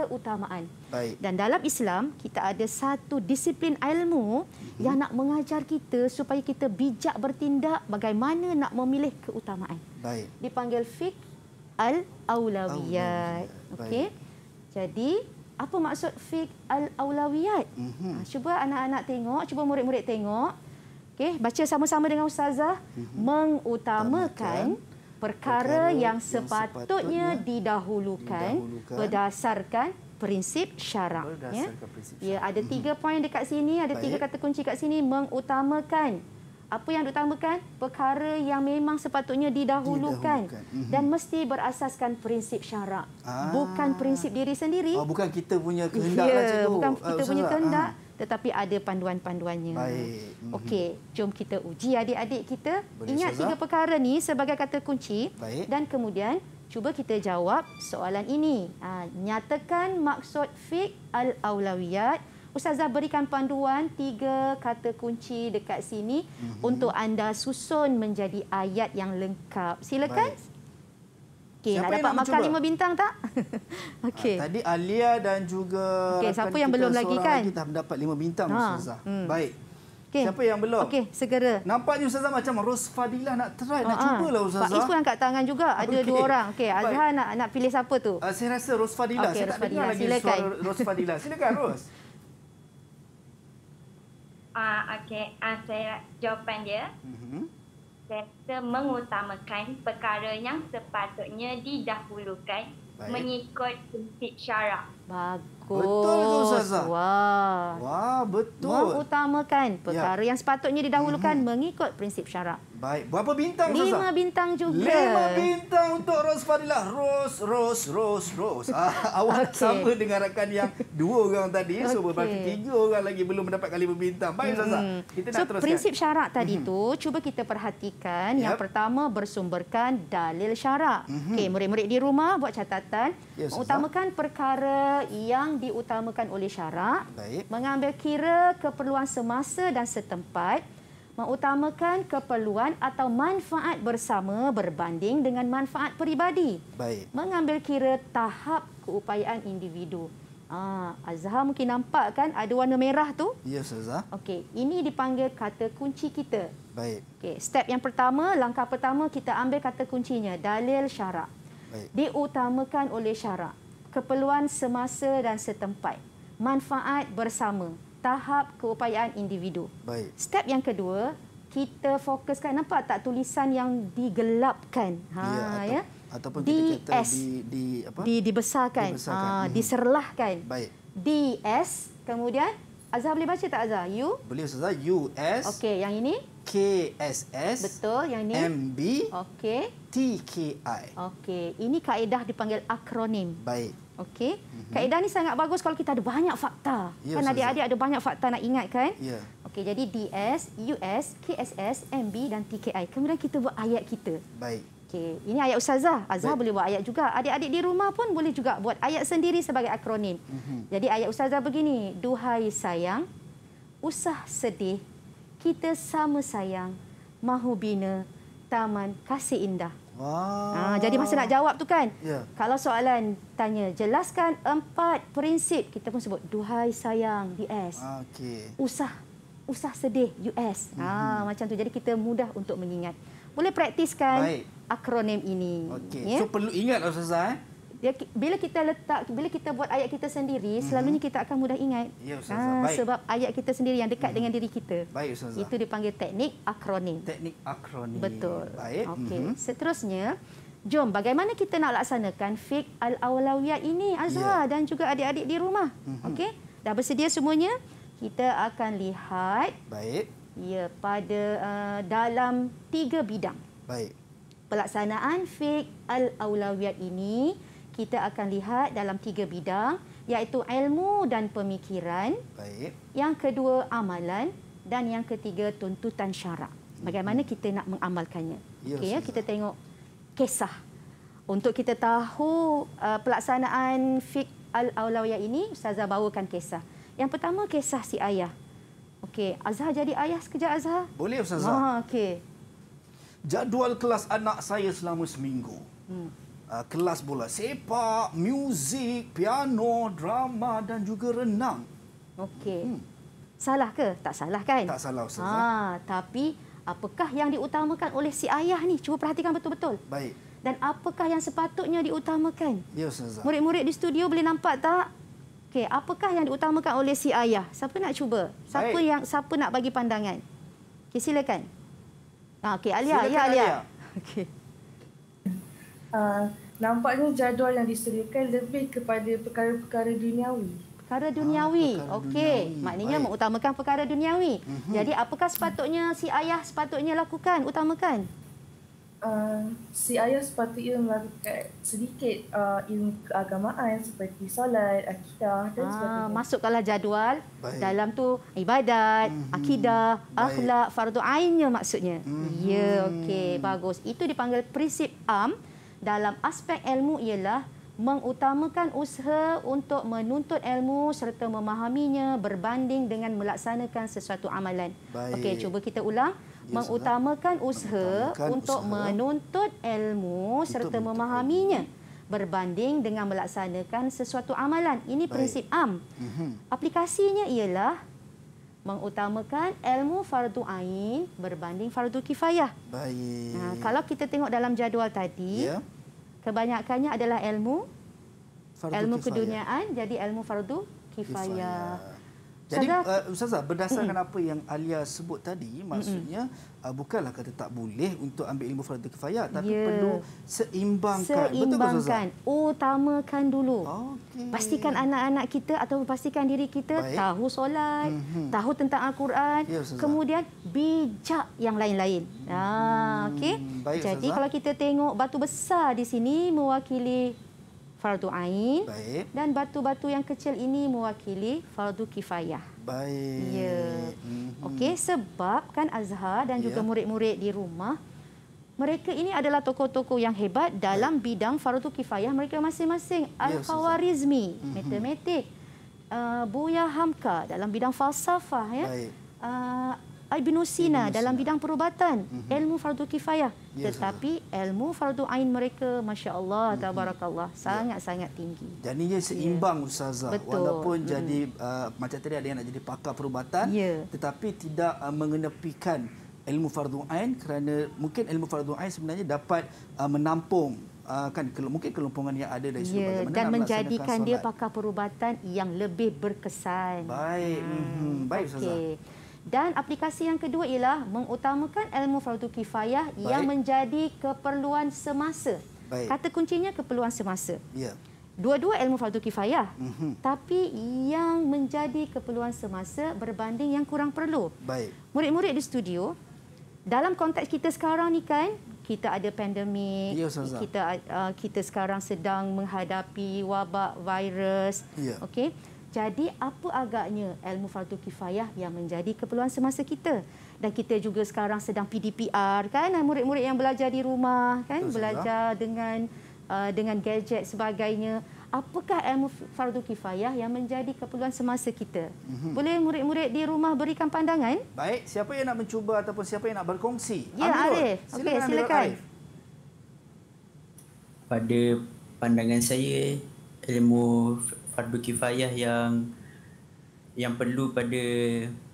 keutamaan. Baik. Dan dalam Islam kita ada satu disiplin ilmu hmm. yang nak mengajar kita supaya kita bijak bertindak bagaimana nak memilih keutamaan. Baik. Dipanggil fiqh al-aulawiyat. Okey. Jadi apa maksud fiqh al-aulawiyat? Hmm. Ha, cuba anak-anak tengok, cuba murid-murid tengok. Okey, baca sama-sama dengan ustazah hmm. mengutamakan Tamakan perkara, perkara yang sepatutnya, sepatutnya didahulukan, didahulukan berdasarkan prinsip syarak. ya? Ya, ada tiga hmm. poin dekat sini, ada Baik. tiga kata kunci dekat sini, mengutamakan. Apa yang diutamakan? Perkara yang memang sepatutnya didahulukan, didahulukan. Hmm. dan mesti berasaskan prinsip syarak. Ah. Bukan prinsip diri sendiri. Oh, bukan kita punya [LAUGHS] kehendak lah ya, saja. Bukan kita uh, punya kehendak. Uh tetapi ada panduan-panduannya. Mhm. Okey, jom kita uji adik-adik kita. Boleh Ingat sahaja. tiga perkara ni sebagai kata kunci Baik. dan kemudian cuba kita jawab soalan ini. Ha, nyatakan maksud Fik al-aulawiyat. Ustazah berikan panduan tiga kata kunci dekat sini mm -hmm. untuk anda susun menjadi ayat yang lengkap. Silakan. Baik. Okey, nak dapat nak makan lima bintang tak? [LAUGHS] Okey. Uh, tadi Alia dan juga Okey, siapa yang belum lagi kan? Kita dapat lima bintang ha. Ustazah. Hmm. Baik. Okay. Siapa yang belum? Okey, segera. Nampaknya Ustazah macam Ros Fadila nak try, uh -huh. nak ha, ha. cubalah Ustazah. Pak Is pun angkat tangan juga. Ada okay. dua orang. Okey, Azhar nak nak pilih siapa tu? Uh, saya rasa Ros Fadila. Okay, saya Ros tak Fadila. dengar Silakan. lagi suara Ros Fadila. [LAUGHS] Silakan Ros. Ah, uh, okey. uh, saya jawapan dia. Mhm. Uh -huh serta mengutamakan perkara yang sepatutnya didahulukan Baik. mengikut prinsip syarak. Bagus bagus. Betul tu Ustazah. Wah. Wah, betul. Mengutamakan ya. perkara ya. yang sepatutnya didahulukan hmm. mengikut prinsip syarak. Baik. Berapa bintang Ustazah? Lima bintang juga. Lima bintang untuk Ros Fadilah. Ros, Ros, Ros, Ros. Ah, [LAUGHS] awak okay. sama dengan rakan yang dua orang tadi. So, okay. berapa tiga orang lagi belum mendapatkan lima bintang. Baik hmm. Ustazah. Hmm. Kita nak so, teruskan. prinsip syarak tadi hmm. tu cuba kita perhatikan. Yep. Yang pertama bersumberkan dalil syarak. Mm -hmm. Okey, murid-murid di rumah buat catatan. Yes, utamakan perkara yang diutamakan oleh syarak, Baik. mengambil kira keperluan semasa dan setempat, mengutamakan keperluan atau manfaat bersama berbanding dengan manfaat peribadi. Baik. Mengambil kira tahap keupayaan individu. Ah, Azhar mungkin nampak kan ada warna merah tu? Ya, Azhar. Okey, ini dipanggil kata kunci kita. Baik. Okey, step yang pertama, langkah pertama kita ambil kata kuncinya, dalil syarak. Baik. Diutamakan oleh syarak keperluan semasa dan setempat, manfaat bersama, tahap keupayaan individu. Baik. Step yang kedua, kita fokuskan nampak tak tulisan yang digelapkan. Ha ya. Atau, ya? Ataupun kita DS, kata di di apa? Di dibesarkan, dibesarkan. Ha, hmm. diserlahkan. Baik. DS kemudian Azhar boleh baca tak Azhar? U? Boleh Azhar U, S. Okey, yang ini? K, S, S. Betul, yang ini? M, B. Okey. T, K, I. Okey, ini kaedah dipanggil akronim. Baik. Okey. Mhm. Kaedah ni sangat bagus kalau kita ada banyak fakta. Ya, kan adik-adik ada banyak fakta nak ingat kan? Ya. Okey, jadi DS, US, KSS, MB dan TKI. Kemudian kita buat ayat kita. Baik. Okey, ini ayat ustazah. Azah Baik. boleh buat ayat juga. Adik-adik di rumah pun boleh juga buat ayat sendiri sebagai akronim. Uh mhm. -huh. Jadi ayat ustazah begini, duhai sayang, usah sedih, kita sama sayang, mahu bina taman kasih indah. Wow. Ah. Ha, ah, jadi masa nak jawab tu kan? Yeah. Kalau soalan tanya, jelaskan empat prinsip. Kita pun sebut, duhai sayang, DS. Ah, okay. Usah. Usah sedih, US. Mm -hmm. ha, macam tu. Jadi kita mudah untuk mengingat. Boleh praktiskan Baik. akronim ini. Okay. Yeah? So perlu ingat, Ustazah. Eh? Ya, bila kita letak, bila kita buat ayat kita sendiri, mm-hmm. selalunya kita akan mudah ingat. Ya, Ha, Sebab ayat kita sendiri yang dekat mm-hmm. dengan diri kita. Baik, Itu dipanggil teknik akronim. Teknik akronim. Betul. Baik. Okey. Mm-hmm. Seterusnya, jom bagaimana kita nak laksanakan fiqh al-awlawiyat ini, Azhar yeah. dan juga adik-adik di rumah. Mm-hmm. Okey. Dah bersedia semuanya? Kita akan lihat. Baik. Ya, pada uh, dalam tiga bidang. Baik. Pelaksanaan fiqh al-awlawiyat ini kita akan lihat dalam tiga bidang iaitu ilmu dan pemikiran. Baik. Yang kedua amalan dan yang ketiga tuntutan syarak. Bagaimana mhm. kita nak mengamalkannya? Ya, Okey ya, kita tengok kisah untuk kita tahu uh, pelaksanaan fiqh al-aulawiyah ini ustazah bawakan kisah. Yang pertama kisah si ayah. Okey, Azhar jadi ayah sekejap Azhar? Boleh ustazah. Ha okey. Jadual kelas anak saya selama seminggu. Hmm. Ah, kelas bola sepak, muzik, piano, drama dan juga renang. Okey. Hmm. Salah ke? Tak salah kan? Tak salah Ustaz. Ha, tapi apakah yang diutamakan oleh si ayah ni? Cuba perhatikan betul-betul. Baik. Dan apakah yang sepatutnya diutamakan? Ya Ustaz. Murid-murid di studio boleh nampak tak? Okey, apakah yang diutamakan oleh si ayah? Siapa nak cuba? Siapa Baik. yang siapa nak bagi pandangan? Okey, silakan. Ha, okey, Alia, silakan, ya Alia. Alia. [LAUGHS] Okey. Ah, nampaknya jadual yang disediakan lebih kepada perkara-perkara duniawi. Perkara duniawi. Ah, duniawi. Okey. Maknanya Baik. mengutamakan perkara duniawi. Uh mhm. -huh. Jadi apakah sepatutnya si ayah sepatutnya lakukan, utamakan? Uh, si ayah sepatutnya melakukan sedikit uh, ilmu keagamaan seperti solat, akidah dan ah, sebagainya. Masukkanlah jadual Baik. dalam tu ibadat, mm -hmm. akidah, Baik. akhlak, fardu ainnya maksudnya. Mm -hmm. Ya, okey. Bagus. Itu dipanggil prinsip am dalam aspek ilmu ialah mengutamakan usaha untuk menuntut ilmu serta memahaminya berbanding dengan melaksanakan sesuatu amalan. Okey, cuba kita ulang. Ya, mengutamakan sahabat. usaha mengutamakan untuk usaha menuntut ilmu serta memahaminya berbanding dengan melaksanakan sesuatu amalan. Ini Baik. prinsip am. Mhm. Aplikasinya ialah mengutamakan ilmu fardu ain berbanding fardu kifayah. Baik. Nah, ha, kalau kita tengok dalam jadual tadi, ya kebanyakannya adalah ilmu fardu ilmu keduniaan jadi ilmu fardu kifayah, kifayah. Jadi uh, ustazah berdasarkan apa yang Alia sebut tadi maksudnya uh, bukanlah kata tak boleh untuk ambil ilmu fardu kifayah tapi yeah. perlu seimbangkan, seimbangkan. betul ke ustazah utamakan dulu okay. pastikan anak-anak kita atau pastikan diri kita Baik. tahu solat -hmm. tahu tentang al-Quran yeah, ya, kemudian bijak yang lain-lain ha ah, hmm, okey jadi ustazah. kalau kita tengok batu besar di sini mewakili fardu ain Baik. dan batu-batu yang kecil ini mewakili fardu kifayah. Baik. Ya. Mhm. Okey, sebab kan Azhar dan juga ya. murid-murid ya. di rumah mereka ini adalah tokoh-tokoh yang hebat dalam Baik. bidang fardu kifayah mereka masing-masing. Ya, Al-Khawarizmi, ya, matematik. Uh, Buya Hamka dalam bidang falsafah ya. Baik. Uh, Ibnu Sina Ibn dalam lah. bidang perubatan, mm -hmm. ilmu fardu kifayah. Yes, ya, Tetapi sir. ilmu fardu ain mereka masya-Allah mm -hmm. tabarakallah ya. sangat-sangat yeah. tinggi. Dan ia ya. seimbang yeah. ustazah Betul. walaupun mm. jadi uh, macam tadi ada yang nak jadi pakar perubatan yeah. tetapi tidak uh, mengenepikan ilmu fardu ain kerana mungkin ilmu fardu ain sebenarnya dapat uh, menampung Uh, kan mungkin kelompongan yang ada dari sudut yeah, bagaimana dan menjadikan dia pakar perubatan yang lebih berkesan. Baik. Hmm. Hmm. Baik okay. Dan aplikasi yang kedua ialah mengutamakan ilmu fardu kifayah Baik. yang menjadi keperluan semasa. Baik. Kata kuncinya keperluan semasa. Ya. Dua-dua ilmu fardu kifayah. Mm-hmm. Tapi yang menjadi keperluan semasa berbanding yang kurang perlu. Murid-murid di studio, dalam konteks kita sekarang ni kan, kita ada pandemik, ya, kita uh, kita sekarang sedang menghadapi wabak virus. Ya. Okey. Jadi apa agaknya ilmu fardu kifayah yang menjadi keperluan semasa kita? Dan kita juga sekarang sedang PDPR kan murid-murid yang belajar di rumah kan Betul, belajar sila. dengan uh, dengan gadget sebagainya. Apakah ilmu fardu kifayah yang menjadi keperluan semasa kita? Mm-hmm. Boleh murid-murid di rumah berikan pandangan? Baik, siapa yang nak mencuba ataupun siapa yang nak berkongsi? Ya, Amirul. Arif. Okey, silakan. silakan. Pada pandangan saya ilmu fardu kifayah yang yang perlu pada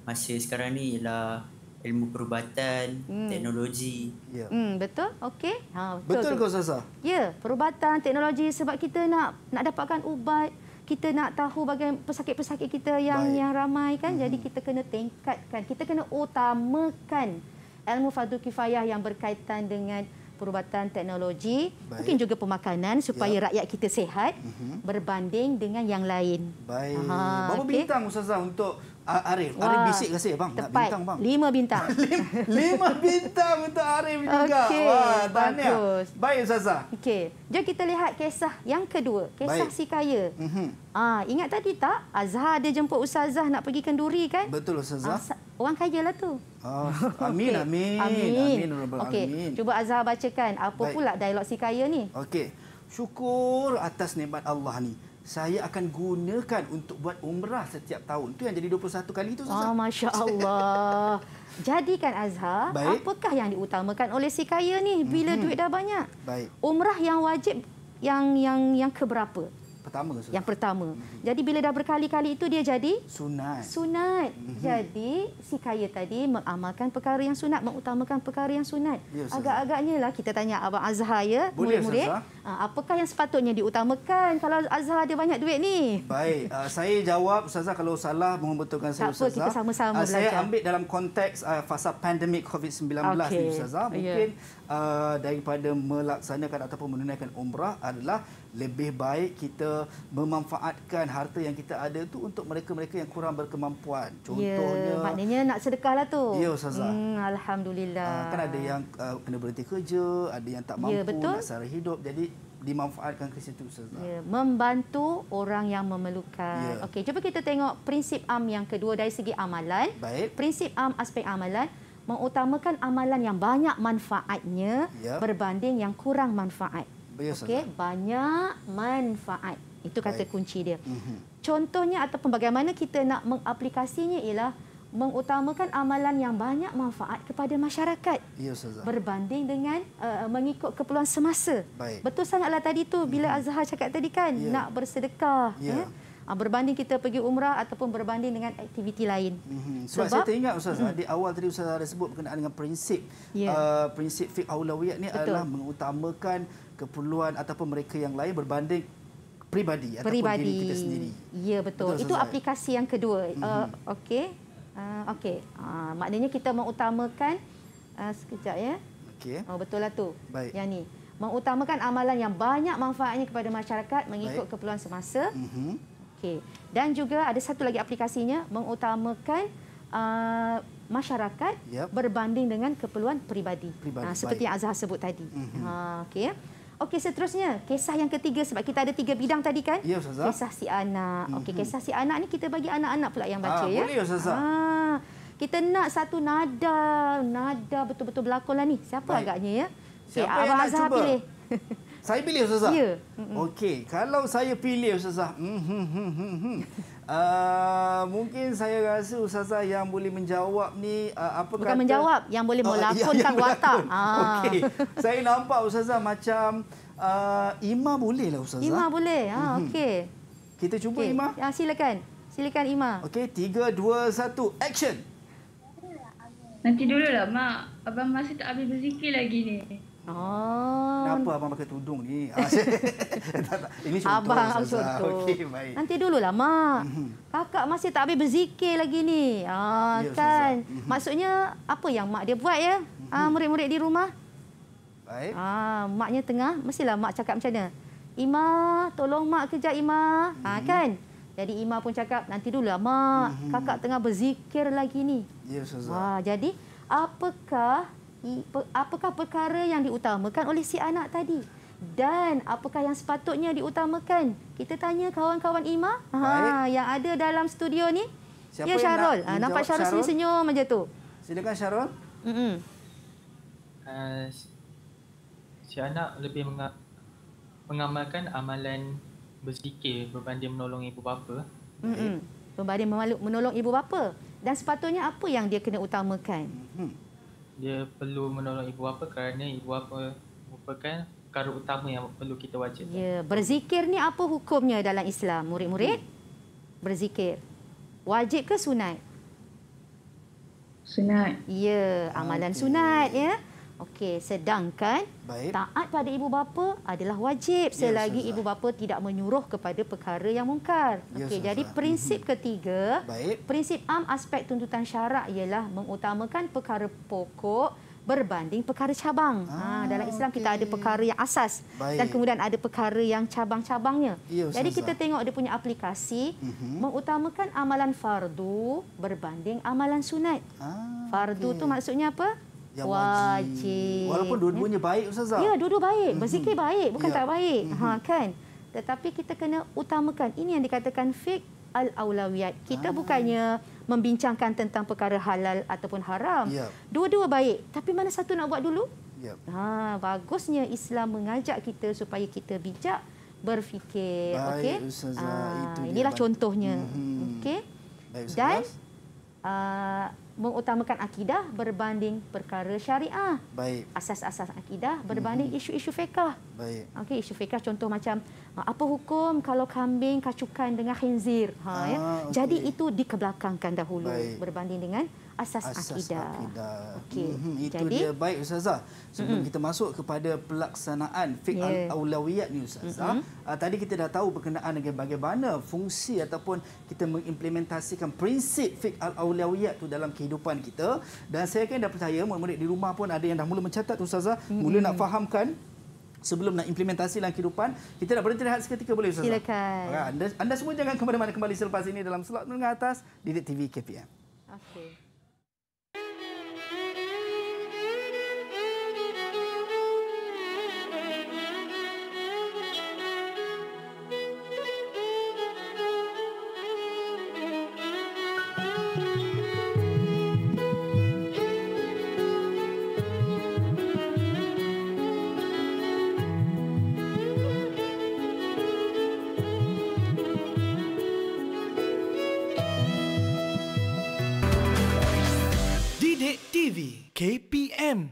masa sekarang ni ialah ilmu perubatan, hmm. teknologi. Ya. Hmm, betul? Okey. Ha, betul. Betul ke Sasa? Ya, perubatan, teknologi sebab kita nak nak dapatkan ubat, kita nak tahu bagaimana pesakit-pesakit kita yang Baik. yang ramai kan. Hmm. Jadi kita kena tingkatkan, kita kena utamakan ilmu fardu kifayah yang berkaitan dengan perubatan teknologi, Baik. mungkin juga pemakanan supaya ya. rakyat kita sehat uh mhm. -huh. berbanding dengan yang lain. Baik. Aha, Berapa okay. bintang Ustazah untuk ah, Arif? Wah, Arif bisik kasih bang, tepat. bintang bang. Lima bintang. [LAUGHS] Lima bintang untuk Arif juga. Okay. Wah, tahniah. Ya. Bagus. Baik Ustazah. Okey. Jom kita lihat kisah yang kedua, kisah Baik. si kaya. Uh mhm. -huh. Ah, ingat tadi tak Azhar dia jemput Ustazah nak pergi kenduri kan? Betul Ustazah. Ah, Orang kaya lah tu. Oh, amin, okay. amin, amin. Amin. Okay. amin. Cuba Azhar bacakan. Apa Baik. pula dialog si kaya ni? Okey. Syukur atas nikmat Allah ni. Saya akan gunakan untuk buat umrah setiap tahun. Tu yang jadi 21 kali itu. Oh, ah, Masya Allah. [LAUGHS] Jadi kan Azhar, Baik. apakah yang diutamakan oleh si kaya ni bila mm -hmm. duit dah banyak? Baik. Umrah yang wajib yang yang yang keberapa? pertama. Sunat. Yang pertama. Mhm. Jadi bila dah berkali-kali itu dia jadi sunat. Sunat. Mhm. Jadi si kaya tadi mengamalkan perkara yang sunat, mengutamakan perkara yang sunat. Ya, Agak-agaknya lah kita tanya Abang Azhar ya, murid-murid. Ha, apakah yang sepatutnya diutamakan kalau Azhar ada banyak duit ni? Baik, uh, saya jawab Ustazah kalau salah mohon saya Ustazah. Tak apa, kita sama-sama uh, Saya ambil dalam konteks uh, fasa pandemik COVID-19 okay. ni Ustazah. Ya. Mungkin yeah. uh, daripada melaksanakan ataupun menunaikan umrah adalah lebih baik kita memanfaatkan harta yang kita ada tu untuk mereka-mereka yang kurang berkemampuan. Ya, Contohnya yeah. maknanya nak sedekah lah tu. Ya yeah, Ustazah. Mm, alhamdulillah. Uh, kan ada yang uh, kena berhenti kerja, ada yang tak ya, mampu yeah, nak sara hidup. Jadi dimanfaatkan ke situ Ustaz. Ya, membantu orang yang memerlukan. Ya. Okey, cuba kita tengok prinsip am yang kedua dari segi amalan. Baik. Prinsip am aspek amalan mengutamakan amalan yang banyak manfaatnya ya. berbanding yang kurang manfaat. Ya, Okey, banyak manfaat. Itu kata Baik. kunci dia. Mm-hmm. Contohnya ataupun bagaimana kita nak mengaplikasinya ialah mengutamakan amalan yang banyak manfaat kepada masyarakat ya, berbanding dengan uh, mengikut keperluan semasa. Baik. Betul sangatlah tadi tu bila ya. Azhar cakap tadi kan ya. nak bersedekah. Ya. Eh? Ah, berbanding kita pergi umrah ataupun berbanding dengan aktiviti lain. Hmm. Sebab, Sebab saya teringat ustaz mm. di awal tadi ustaz ada sebut berkenaan dengan prinsip yeah. Ya. uh, prinsip fiqh aulawiyat ni Betul. adalah mengutamakan keperluan ataupun mereka yang lain berbanding Pribadi, pribadi ataupun diri kita sendiri. Ya betul. betul Itu aplikasi yang kedua. Mm-hmm. Uh, Okey, Ah, okey. Uh, maknanya kita mengutamakan uh, sekejap ya. Okey. Oh betullah tu. Baik. Yang ni. Mengutamakan amalan yang banyak manfaatnya kepada masyarakat mengikut Baik. keperluan semasa. Mhm. Mm okey. Dan juga ada satu lagi aplikasinya mengutamakan uh, masyarakat yep. berbanding dengan keperluan peribadi. peribadi. Uh, seperti Baik. Azhar sebut tadi. Mm -hmm. Ha okey. Ya. Okey, seterusnya, kisah yang ketiga sebab kita ada tiga bidang tadi kan? Ya, Ustazah. Kisah si anak. Okey, mhm. kisah si anak ni kita bagi anak-anak pula yang baca. Ha, ya? Boleh, Ustazah. Ha, kita nak satu nada, nada betul-betul berlakonlah ni. Siapa Baik. agaknya ya? Okay, Siapa Abang yang nak Azhar cuba? Pilih. Saya pilih Ustazah. Ya. Okey, kalau saya pilih Ustazah, hmm, hmm, hmm, hmm, Uh, mungkin saya rasa Ustazah yang boleh menjawab ni uh, apa Bukan kata... menjawab, yang boleh oh, ya, melakonkan uh, [LAUGHS] watak. Ah. Okey, saya nampak Ustazah macam uh, Ima boleh lah Ustazah. Ima boleh, ha, okey. Kita cuba okay. Ima. Ya, silakan. Silakan Ima. Okey, tiga, dua, satu, action. Nanti dulu lah, Mak. Abang masih tak habis berzikir lagi ni. Oh. Kenapa abang pakai tudung ni? Ah, [LAUGHS] Ini contoh. Abang contoh. Okey, baik. Nanti dululah mak. Mhm. Kakak masih tak habis berzikir lagi ni. Ah, ya, kan. Sasa. Mhm. Maksudnya apa yang mak dia buat ya? Ah, mhm. murid-murid di rumah. Baik. Ah, maknya tengah mestilah mak cakap macam mana? Ima, tolong mak kerja Ima. Hmm. Ah, kan? Jadi Ima pun cakap, nanti dulu lah mak. Kakak tengah berzikir lagi ni. Ya, Ustazah. Ah, jadi apakah apakah perkara yang diutamakan oleh si anak tadi dan apakah yang sepatutnya diutamakan kita tanya kawan-kawan Ima ha yang ada dalam studio ni siapa ya, Syarul ha, nampak Syarul, Syarul senyum saja tu silakan Syarul hmm uh, si anak lebih meng- mengamalkan amalan berzikir berbanding menolong ibu bapa hmm berbanding menolong ibu bapa dan sepatutnya apa yang dia kena utamakan hmm dia perlu menolong ibu bapa kerana ibu bapa merupakan perkara utama yang perlu kita wajib Ya, berzikir ni apa hukumnya dalam Islam, murid-murid? Hmm. Berzikir. Wajib ke sunat? Sunat. Ya, amalan sunat ya. Okey, sedangkan Baik. taat pada ibu bapa adalah wajib ya, selagi ya, ibu bapa tidak menyuruh kepada perkara yang mungkar. Ya, Okey, jadi prinsip hmm. ketiga, Baik. prinsip am aspek tuntutan syarak ialah mengutamakan perkara pokok berbanding perkara cabang. Ah, ha, dalam Islam okay. kita ada perkara yang asas Baik. dan kemudian ada perkara yang cabang-cabangnya. Ya, Jadi kita tengok dia punya aplikasi uh-huh. mengutamakan amalan fardu berbanding amalan sunat. Ah, fardu okay. tu maksudnya apa? Yang wajib. Walaupun dua-duanya hmm. baik Ustazah. Ya, dua-dua baik. Hmm. Berzikir baik, bukan ya. tak baik. Hmm. Ha kan? Tetapi kita kena utamakan. Ini yang dikatakan fiqh al-aulawiyat. Kita ah. bukannya membincangkan tentang perkara halal ataupun haram. Ya. Dua-dua baik. Tapi mana satu nak buat dulu? Ya. Ha, bagusnya Islam mengajak kita supaya kita bijak berfikir. Okey. Ah, inilah contohnya. okay? hmm Okey. Dan uh, mengutamakan akidah berbanding perkara syariah. Baik. Asas-asas akidah berbanding hmm. isu-isu fiqah. Baik. Okey, isu fiqah contoh macam ah, apa hukum kalau kambing kacukan dengan khinzir? Ha ya. ah, ya. Okay. Jadi itu dikebelakangkan dahulu Baik. berbanding dengan asas, asas akidah. akidah. Okey. Mm-hmm. Itu Jadi? dia baik ustazah. Sebelum mm-hmm. kita masuk kepada pelaksanaan fiqh yeah. aulawiyat ni ustazah. Mm-hmm. Uh, tadi kita dah tahu berkenaan dengan bagaimana fungsi ataupun kita mengimplementasikan prinsip fiqh aulawiyat tu dalam kehidupan kita dan saya kan dan percaya murid-murid di rumah pun ada yang dah mula mencatat ustazah, mm-hmm. mula nak fahamkan sebelum nak implementasi dalam kehidupan kita nak berhenti rehat seketika boleh Ustazah? Silakan. Anda, anda semua jangan ke kembali selepas ini dalam slot menengah atas di TV KPM. Okay. KPM.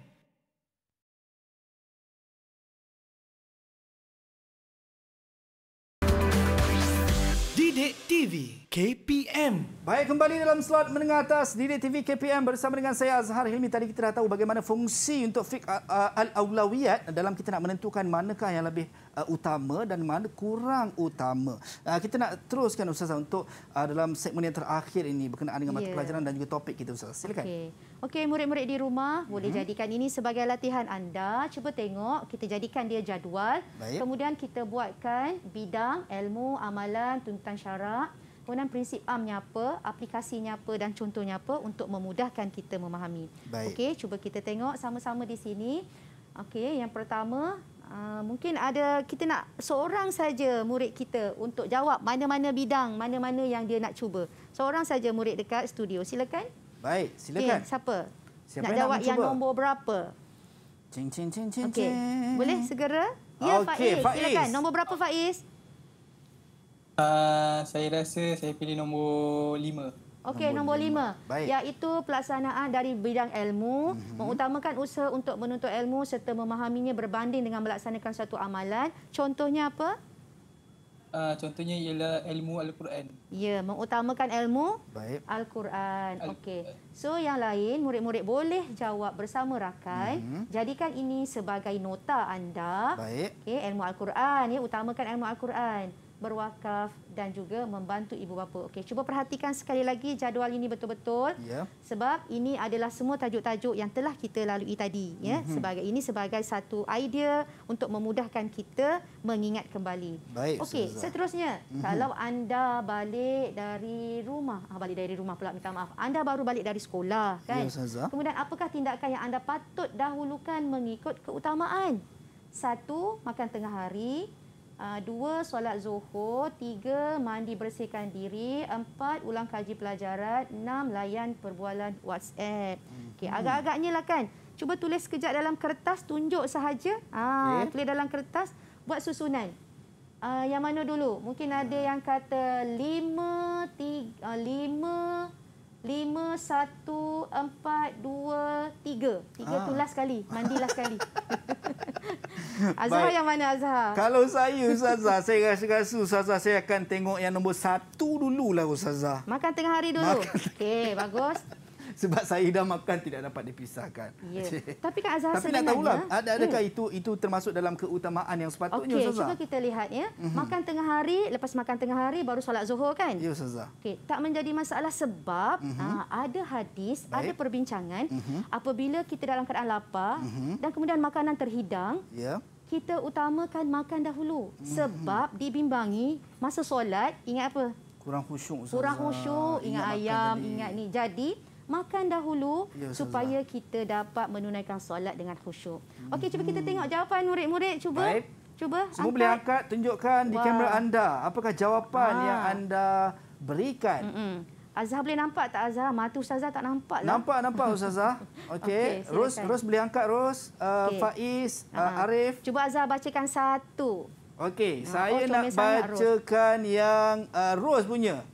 Didik TV. KPM. Baik, kembali dalam slot menengah atas di TV KPM bersama dengan saya Azhar Hilmi. Tadi kita dah tahu bagaimana fungsi untuk fiqh uh, uh, al-awlawiyat dalam kita nak menentukan manakah yang lebih uh, utama dan mana kurang utama. Kita nak teruskan Ustazah untuk dalam segmen yang terakhir ini berkenaan dengan mata yeah. pelajaran dan juga topik kita Ustazah. Silakan. Okay. Okey, murid-murid di rumah boleh hmm. jadikan ini sebagai latihan anda. Cuba tengok, kita jadikan dia jadual. Baik. Kemudian kita buatkan bidang ilmu amalan tuntutan syarak komponen prinsip amnya apa, aplikasinya apa dan contohnya apa untuk memudahkan kita memahami. Okey, cuba kita tengok sama-sama di sini. Okey, yang pertama Uh, mungkin ada kita nak seorang saja murid kita untuk jawab mana-mana bidang, mana-mana yang dia nak cuba. Seorang saja murid dekat studio. Silakan. Baik, silakan. Okay, siapa? siapa? Nak jawab nak yang nombor berapa? Cing, cing, cing, cing, okay. Boleh segera? Ya, okay, Faiz. Faiz. Silakan. Nombor berapa, Faiz? Uh, saya rasa saya pilih nombor lima. Okey, nombor lima. Baik. Iaitu pelaksanaan dari bidang ilmu, mm -hmm. mengutamakan usaha untuk menuntut ilmu serta memahaminya berbanding dengan melaksanakan satu amalan. Contohnya apa? Uh, contohnya ialah ilmu Al-Quran. Ya, mengutamakan ilmu Al-Quran. Al Okey. So, yang lain, murid-murid boleh jawab bersama rakan. Mm -hmm. Jadikan ini sebagai nota anda. Baik. Okey, ilmu Al-Quran. Ya, utamakan ilmu Al-Quran berwakaf dan juga membantu ibu bapa. Okey, cuba perhatikan sekali lagi jadual ini betul-betul. Yeah. Sebab ini adalah semua tajuk-tajuk yang telah kita lalui tadi, mm-hmm. ya. Mhm. Sebagai ini sebagai satu idea untuk memudahkan kita mengingat kembali. Baik. Okey, seterusnya, mm-hmm. kalau anda balik dari rumah, ah balik dari rumah pula minta maaf. Anda baru balik dari sekolah, ya, kan? Yeah, Kemudian apakah tindakan yang anda patut dahulukan mengikut keutamaan? Satu, makan tengah hari, Ah, dua solat zuhur, tiga mandi bersihkan diri, empat ulang kaji pelajaran, enam layan perbualan WhatsApp. Okey, hmm. agak-agaknya lah kan. Cuba tulis sekejap dalam kertas, tunjuk sahaja. Ha, ah, okay. tulis dalam kertas, buat susunan. Uh, yang mana dulu? Mungkin ada yang kata lima, tiga, lima, Lima, satu, empat, dua, tiga. Tiga ha. Ah. tu last sekali. Mandilah sekali. [LAUGHS] Azhar Baik. yang mana Azhar? Kalau saya Ustazah, [LAUGHS] saya rasa-rasa Ustazah saya akan tengok yang nombor satu dululah Ustazah. Makan tengah hari dulu. Okey, bagus sebab saya dah makan tidak dapat dipisahkan. Ya. [LAUGHS] Tapi kan Azhar sebenarnya... Tapi nak tahulah, ya. adakah hmm. itu itu termasuk dalam keutamaan yang sepatutnya, okay, Ustazah? Okey, cuba kita lihat. ya. Mhm. Makan tengah hari, lepas makan tengah hari, baru solat zuhur kan? Ya, Ustazah. Okey. tak menjadi masalah sebab uh mhm. ah, -huh. ada hadis, Baik. ada perbincangan. Uh mhm. -huh. Apabila kita dalam keadaan lapar uh -huh. dan kemudian makanan terhidang, ya. kita utamakan makan dahulu. Uh -huh. Sebab dibimbangi masa solat, ingat apa? Kurang khusyuk, Kurang khusyuk, ingat, ingat ayam, ingat ni. Jadi makan dahulu ya, supaya kita dapat menunaikan solat dengan khusyuk. Hmm. Okey, cuba kita tengok jawapan murid-murid. Cuba. Baik. Cuba. Semua angkat. boleh angkat, tunjukkan Wah. di kamera anda. Apakah jawapan ha. yang anda berikan? Hmm. Azhar boleh nampak tak Azhar? Mata Ustazah tak nampak. Lah. Nampak, nampak [LAUGHS] Ustazah. Okey. Okay, Ros, Ros boleh angkat Ros. Uh, okay. Faiz, uh, Arif. Cuba Azhar bacakan satu. Okey, saya oh, nak bacakan sangat, yang uh, Ros punya.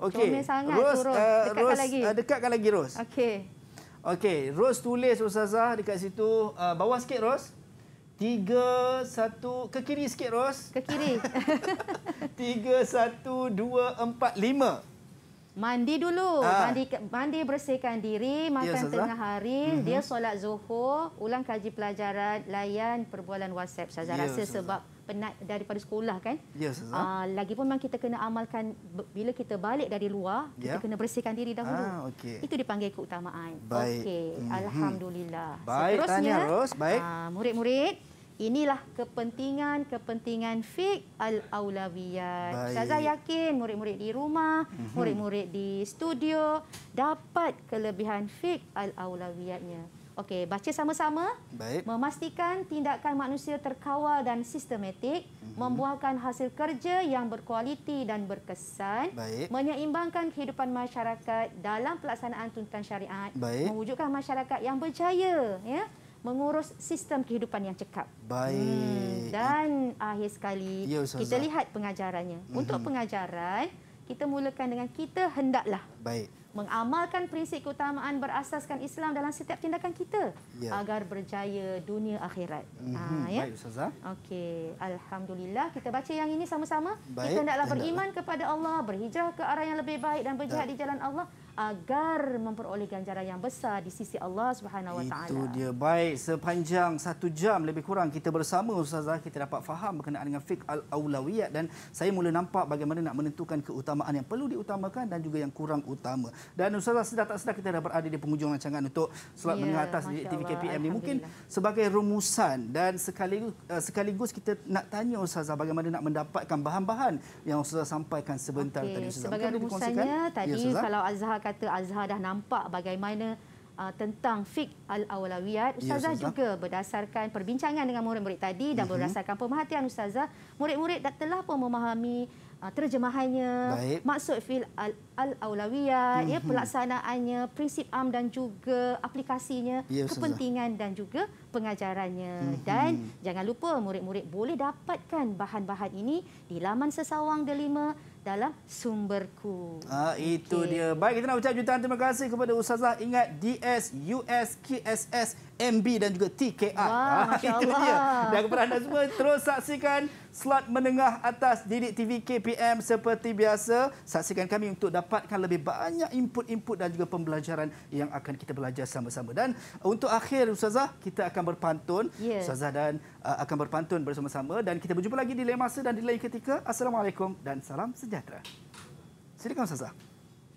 Okey. Comel Rose, tu, Rose. Uh, dekatkan Rose, lagi. Uh, dekatkan lagi, Rose. Okey. Okey, Rose tulis Ustazah dekat situ. Uh, bawah sikit, Rose. Tiga, satu... Ke kiri sikit, Ros. Ke kiri. [LAUGHS] Tiga, satu, dua, empat, lima. Mandi dulu. Ah. Mandi, mandi bersihkan diri. Makan ya, tengah hari. Mm -hmm. Dia solat zuhur. Ulang kaji pelajaran. Layan perbualan WhatsApp. Saya ya, rasa sebab penat daripada sekolah kan. Ya, yes, Ustazah. Uh, lagipun memang kita kena amalkan bila kita balik dari luar, kita ya. kena bersihkan diri dahulu. Ah, okay. Itu dipanggil keutamaan. Baik. Okay. Mm-hmm. Alhamdulillah. Baik, Seterusnya, tanya Ros. Baik. Uh, murid-murid, inilah kepentingan-kepentingan fiqh al-aulawiyat. Ustazah yakin murid-murid di rumah, mm-hmm. murid-murid di studio dapat kelebihan fiqh al-aulawiyatnya. Okey, baca sama-sama. Baik. Memastikan tindakan manusia terkawal dan sistematik, mm-hmm. membuahkan hasil kerja yang berkualiti dan berkesan, Baik. menyeimbangkan kehidupan masyarakat dalam pelaksanaan tuntutan syariat, Baik. mewujudkan masyarakat yang berjaya, ya, mengurus sistem kehidupan yang cekap. Baik. Hmm. Dan akhir sekali, ya, kita lihat pengajarannya. Mm-hmm. Untuk mhm. pengajaran, kita mulakan dengan kita hendaklah. Baik mengamalkan prinsip keutamaan berasaskan Islam dalam setiap tindakan kita ya. agar berjaya dunia akhirat. Mm-hmm. Ha, ya? Baik Ustazah. Okey, alhamdulillah kita baca yang ini sama-sama. Kita hendaklah beriman kepada Allah, berhijrah ke arah yang lebih baik dan berjihad ya. di jalan Allah agar memperoleh ganjaran yang besar di sisi Allah Subhanahu Wa Taala. Itu dia. Baik, sepanjang satu jam lebih kurang kita bersama Ustazah kita dapat faham berkenaan dengan fiqh al-aulawiyat dan saya mula nampak bagaimana nak menentukan keutamaan yang perlu diutamakan dan juga yang kurang utama. Dan Ustazah sedar tak sedar kita dah berada di penghujung rancangan untuk selat ya, menengah atas di TV KPM ni Mungkin sebagai rumusan dan sekaligus, eh, sekaligus kita nak tanya Ustazah bagaimana nak mendapatkan bahan-bahan yang Ustazah sampaikan sebentar okay. tadi. Ustazah. Sebagai rumusannya ya, tadi ya, kalau Azhar kata Azhar dah nampak bagaimana uh, tentang fik al-awlawiyat. Ya, ustazah ya, juga berdasarkan perbincangan dengan murid-murid tadi dan uh-huh. berdasarkan pemerhatian ustazah, murid-murid dah telah pun memahami uh, terjemahannya, Baik. maksud fiqh al-awlawiyat, uh-huh. ya mhm. pelaksanaannya, prinsip am dan juga aplikasinya, ya, kepentingan dan juga pengajarannya. Uh-huh. Dan jangan lupa murid-murid boleh dapatkan bahan-bahan ini di laman sesawang delima dalam sumberku. Ha, itu okay. dia. Baik, kita nak ucap jutaan terima kasih kepada Ustazah Ingat DS, US, KSS, MB dan juga TKR. Wah, ha, [LAUGHS] itu dia. Dan kepada anda semua, terus saksikan slot menengah atas didik TV KPM seperti biasa. Saksikan kami untuk dapatkan lebih banyak input-input dan juga pembelajaran yang akan kita belajar sama-sama. Dan untuk akhir, Ustazah, kita akan berpantun. Yeah. Ustazah dan uh, akan berpantun bersama-sama. Dan kita berjumpa lagi di lain masa dan di lain ketika. Assalamualaikum dan salam sejahtera. Silakan, Ustazah.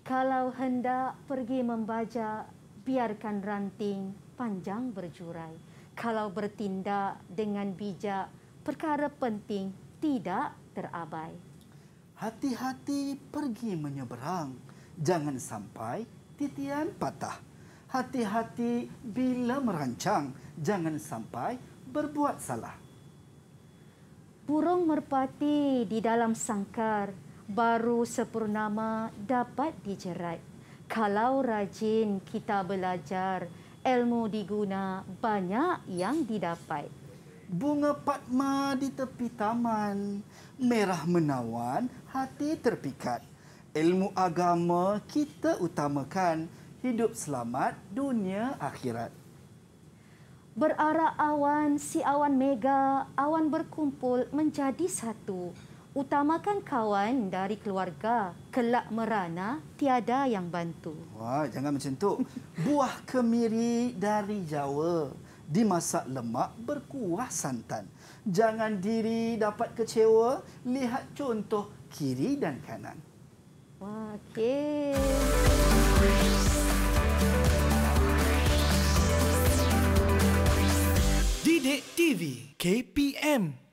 Kalau hendak pergi membaca, biarkan ranting panjang berjurai. Kalau bertindak dengan bijak, perkara penting tidak terabai. Hati-hati pergi menyeberang. Jangan sampai titian patah. Hati-hati bila merancang. Jangan sampai berbuat salah. Burung merpati di dalam sangkar baru sepurnama dapat dijerat. Kalau rajin kita belajar, ilmu diguna banyak yang didapat. Bunga padma di tepi taman merah menawan hati terpikat ilmu agama kita utamakan hidup selamat dunia akhirat Berarah awan si awan mega awan berkumpul menjadi satu utamakan kawan dari keluarga kelak merana tiada yang bantu Wah jangan macam tu buah kemiri dari Jawa dimasak lemak berkuah santan. Jangan diri dapat kecewa, lihat contoh kiri dan kanan. Okey. Didik TV KPM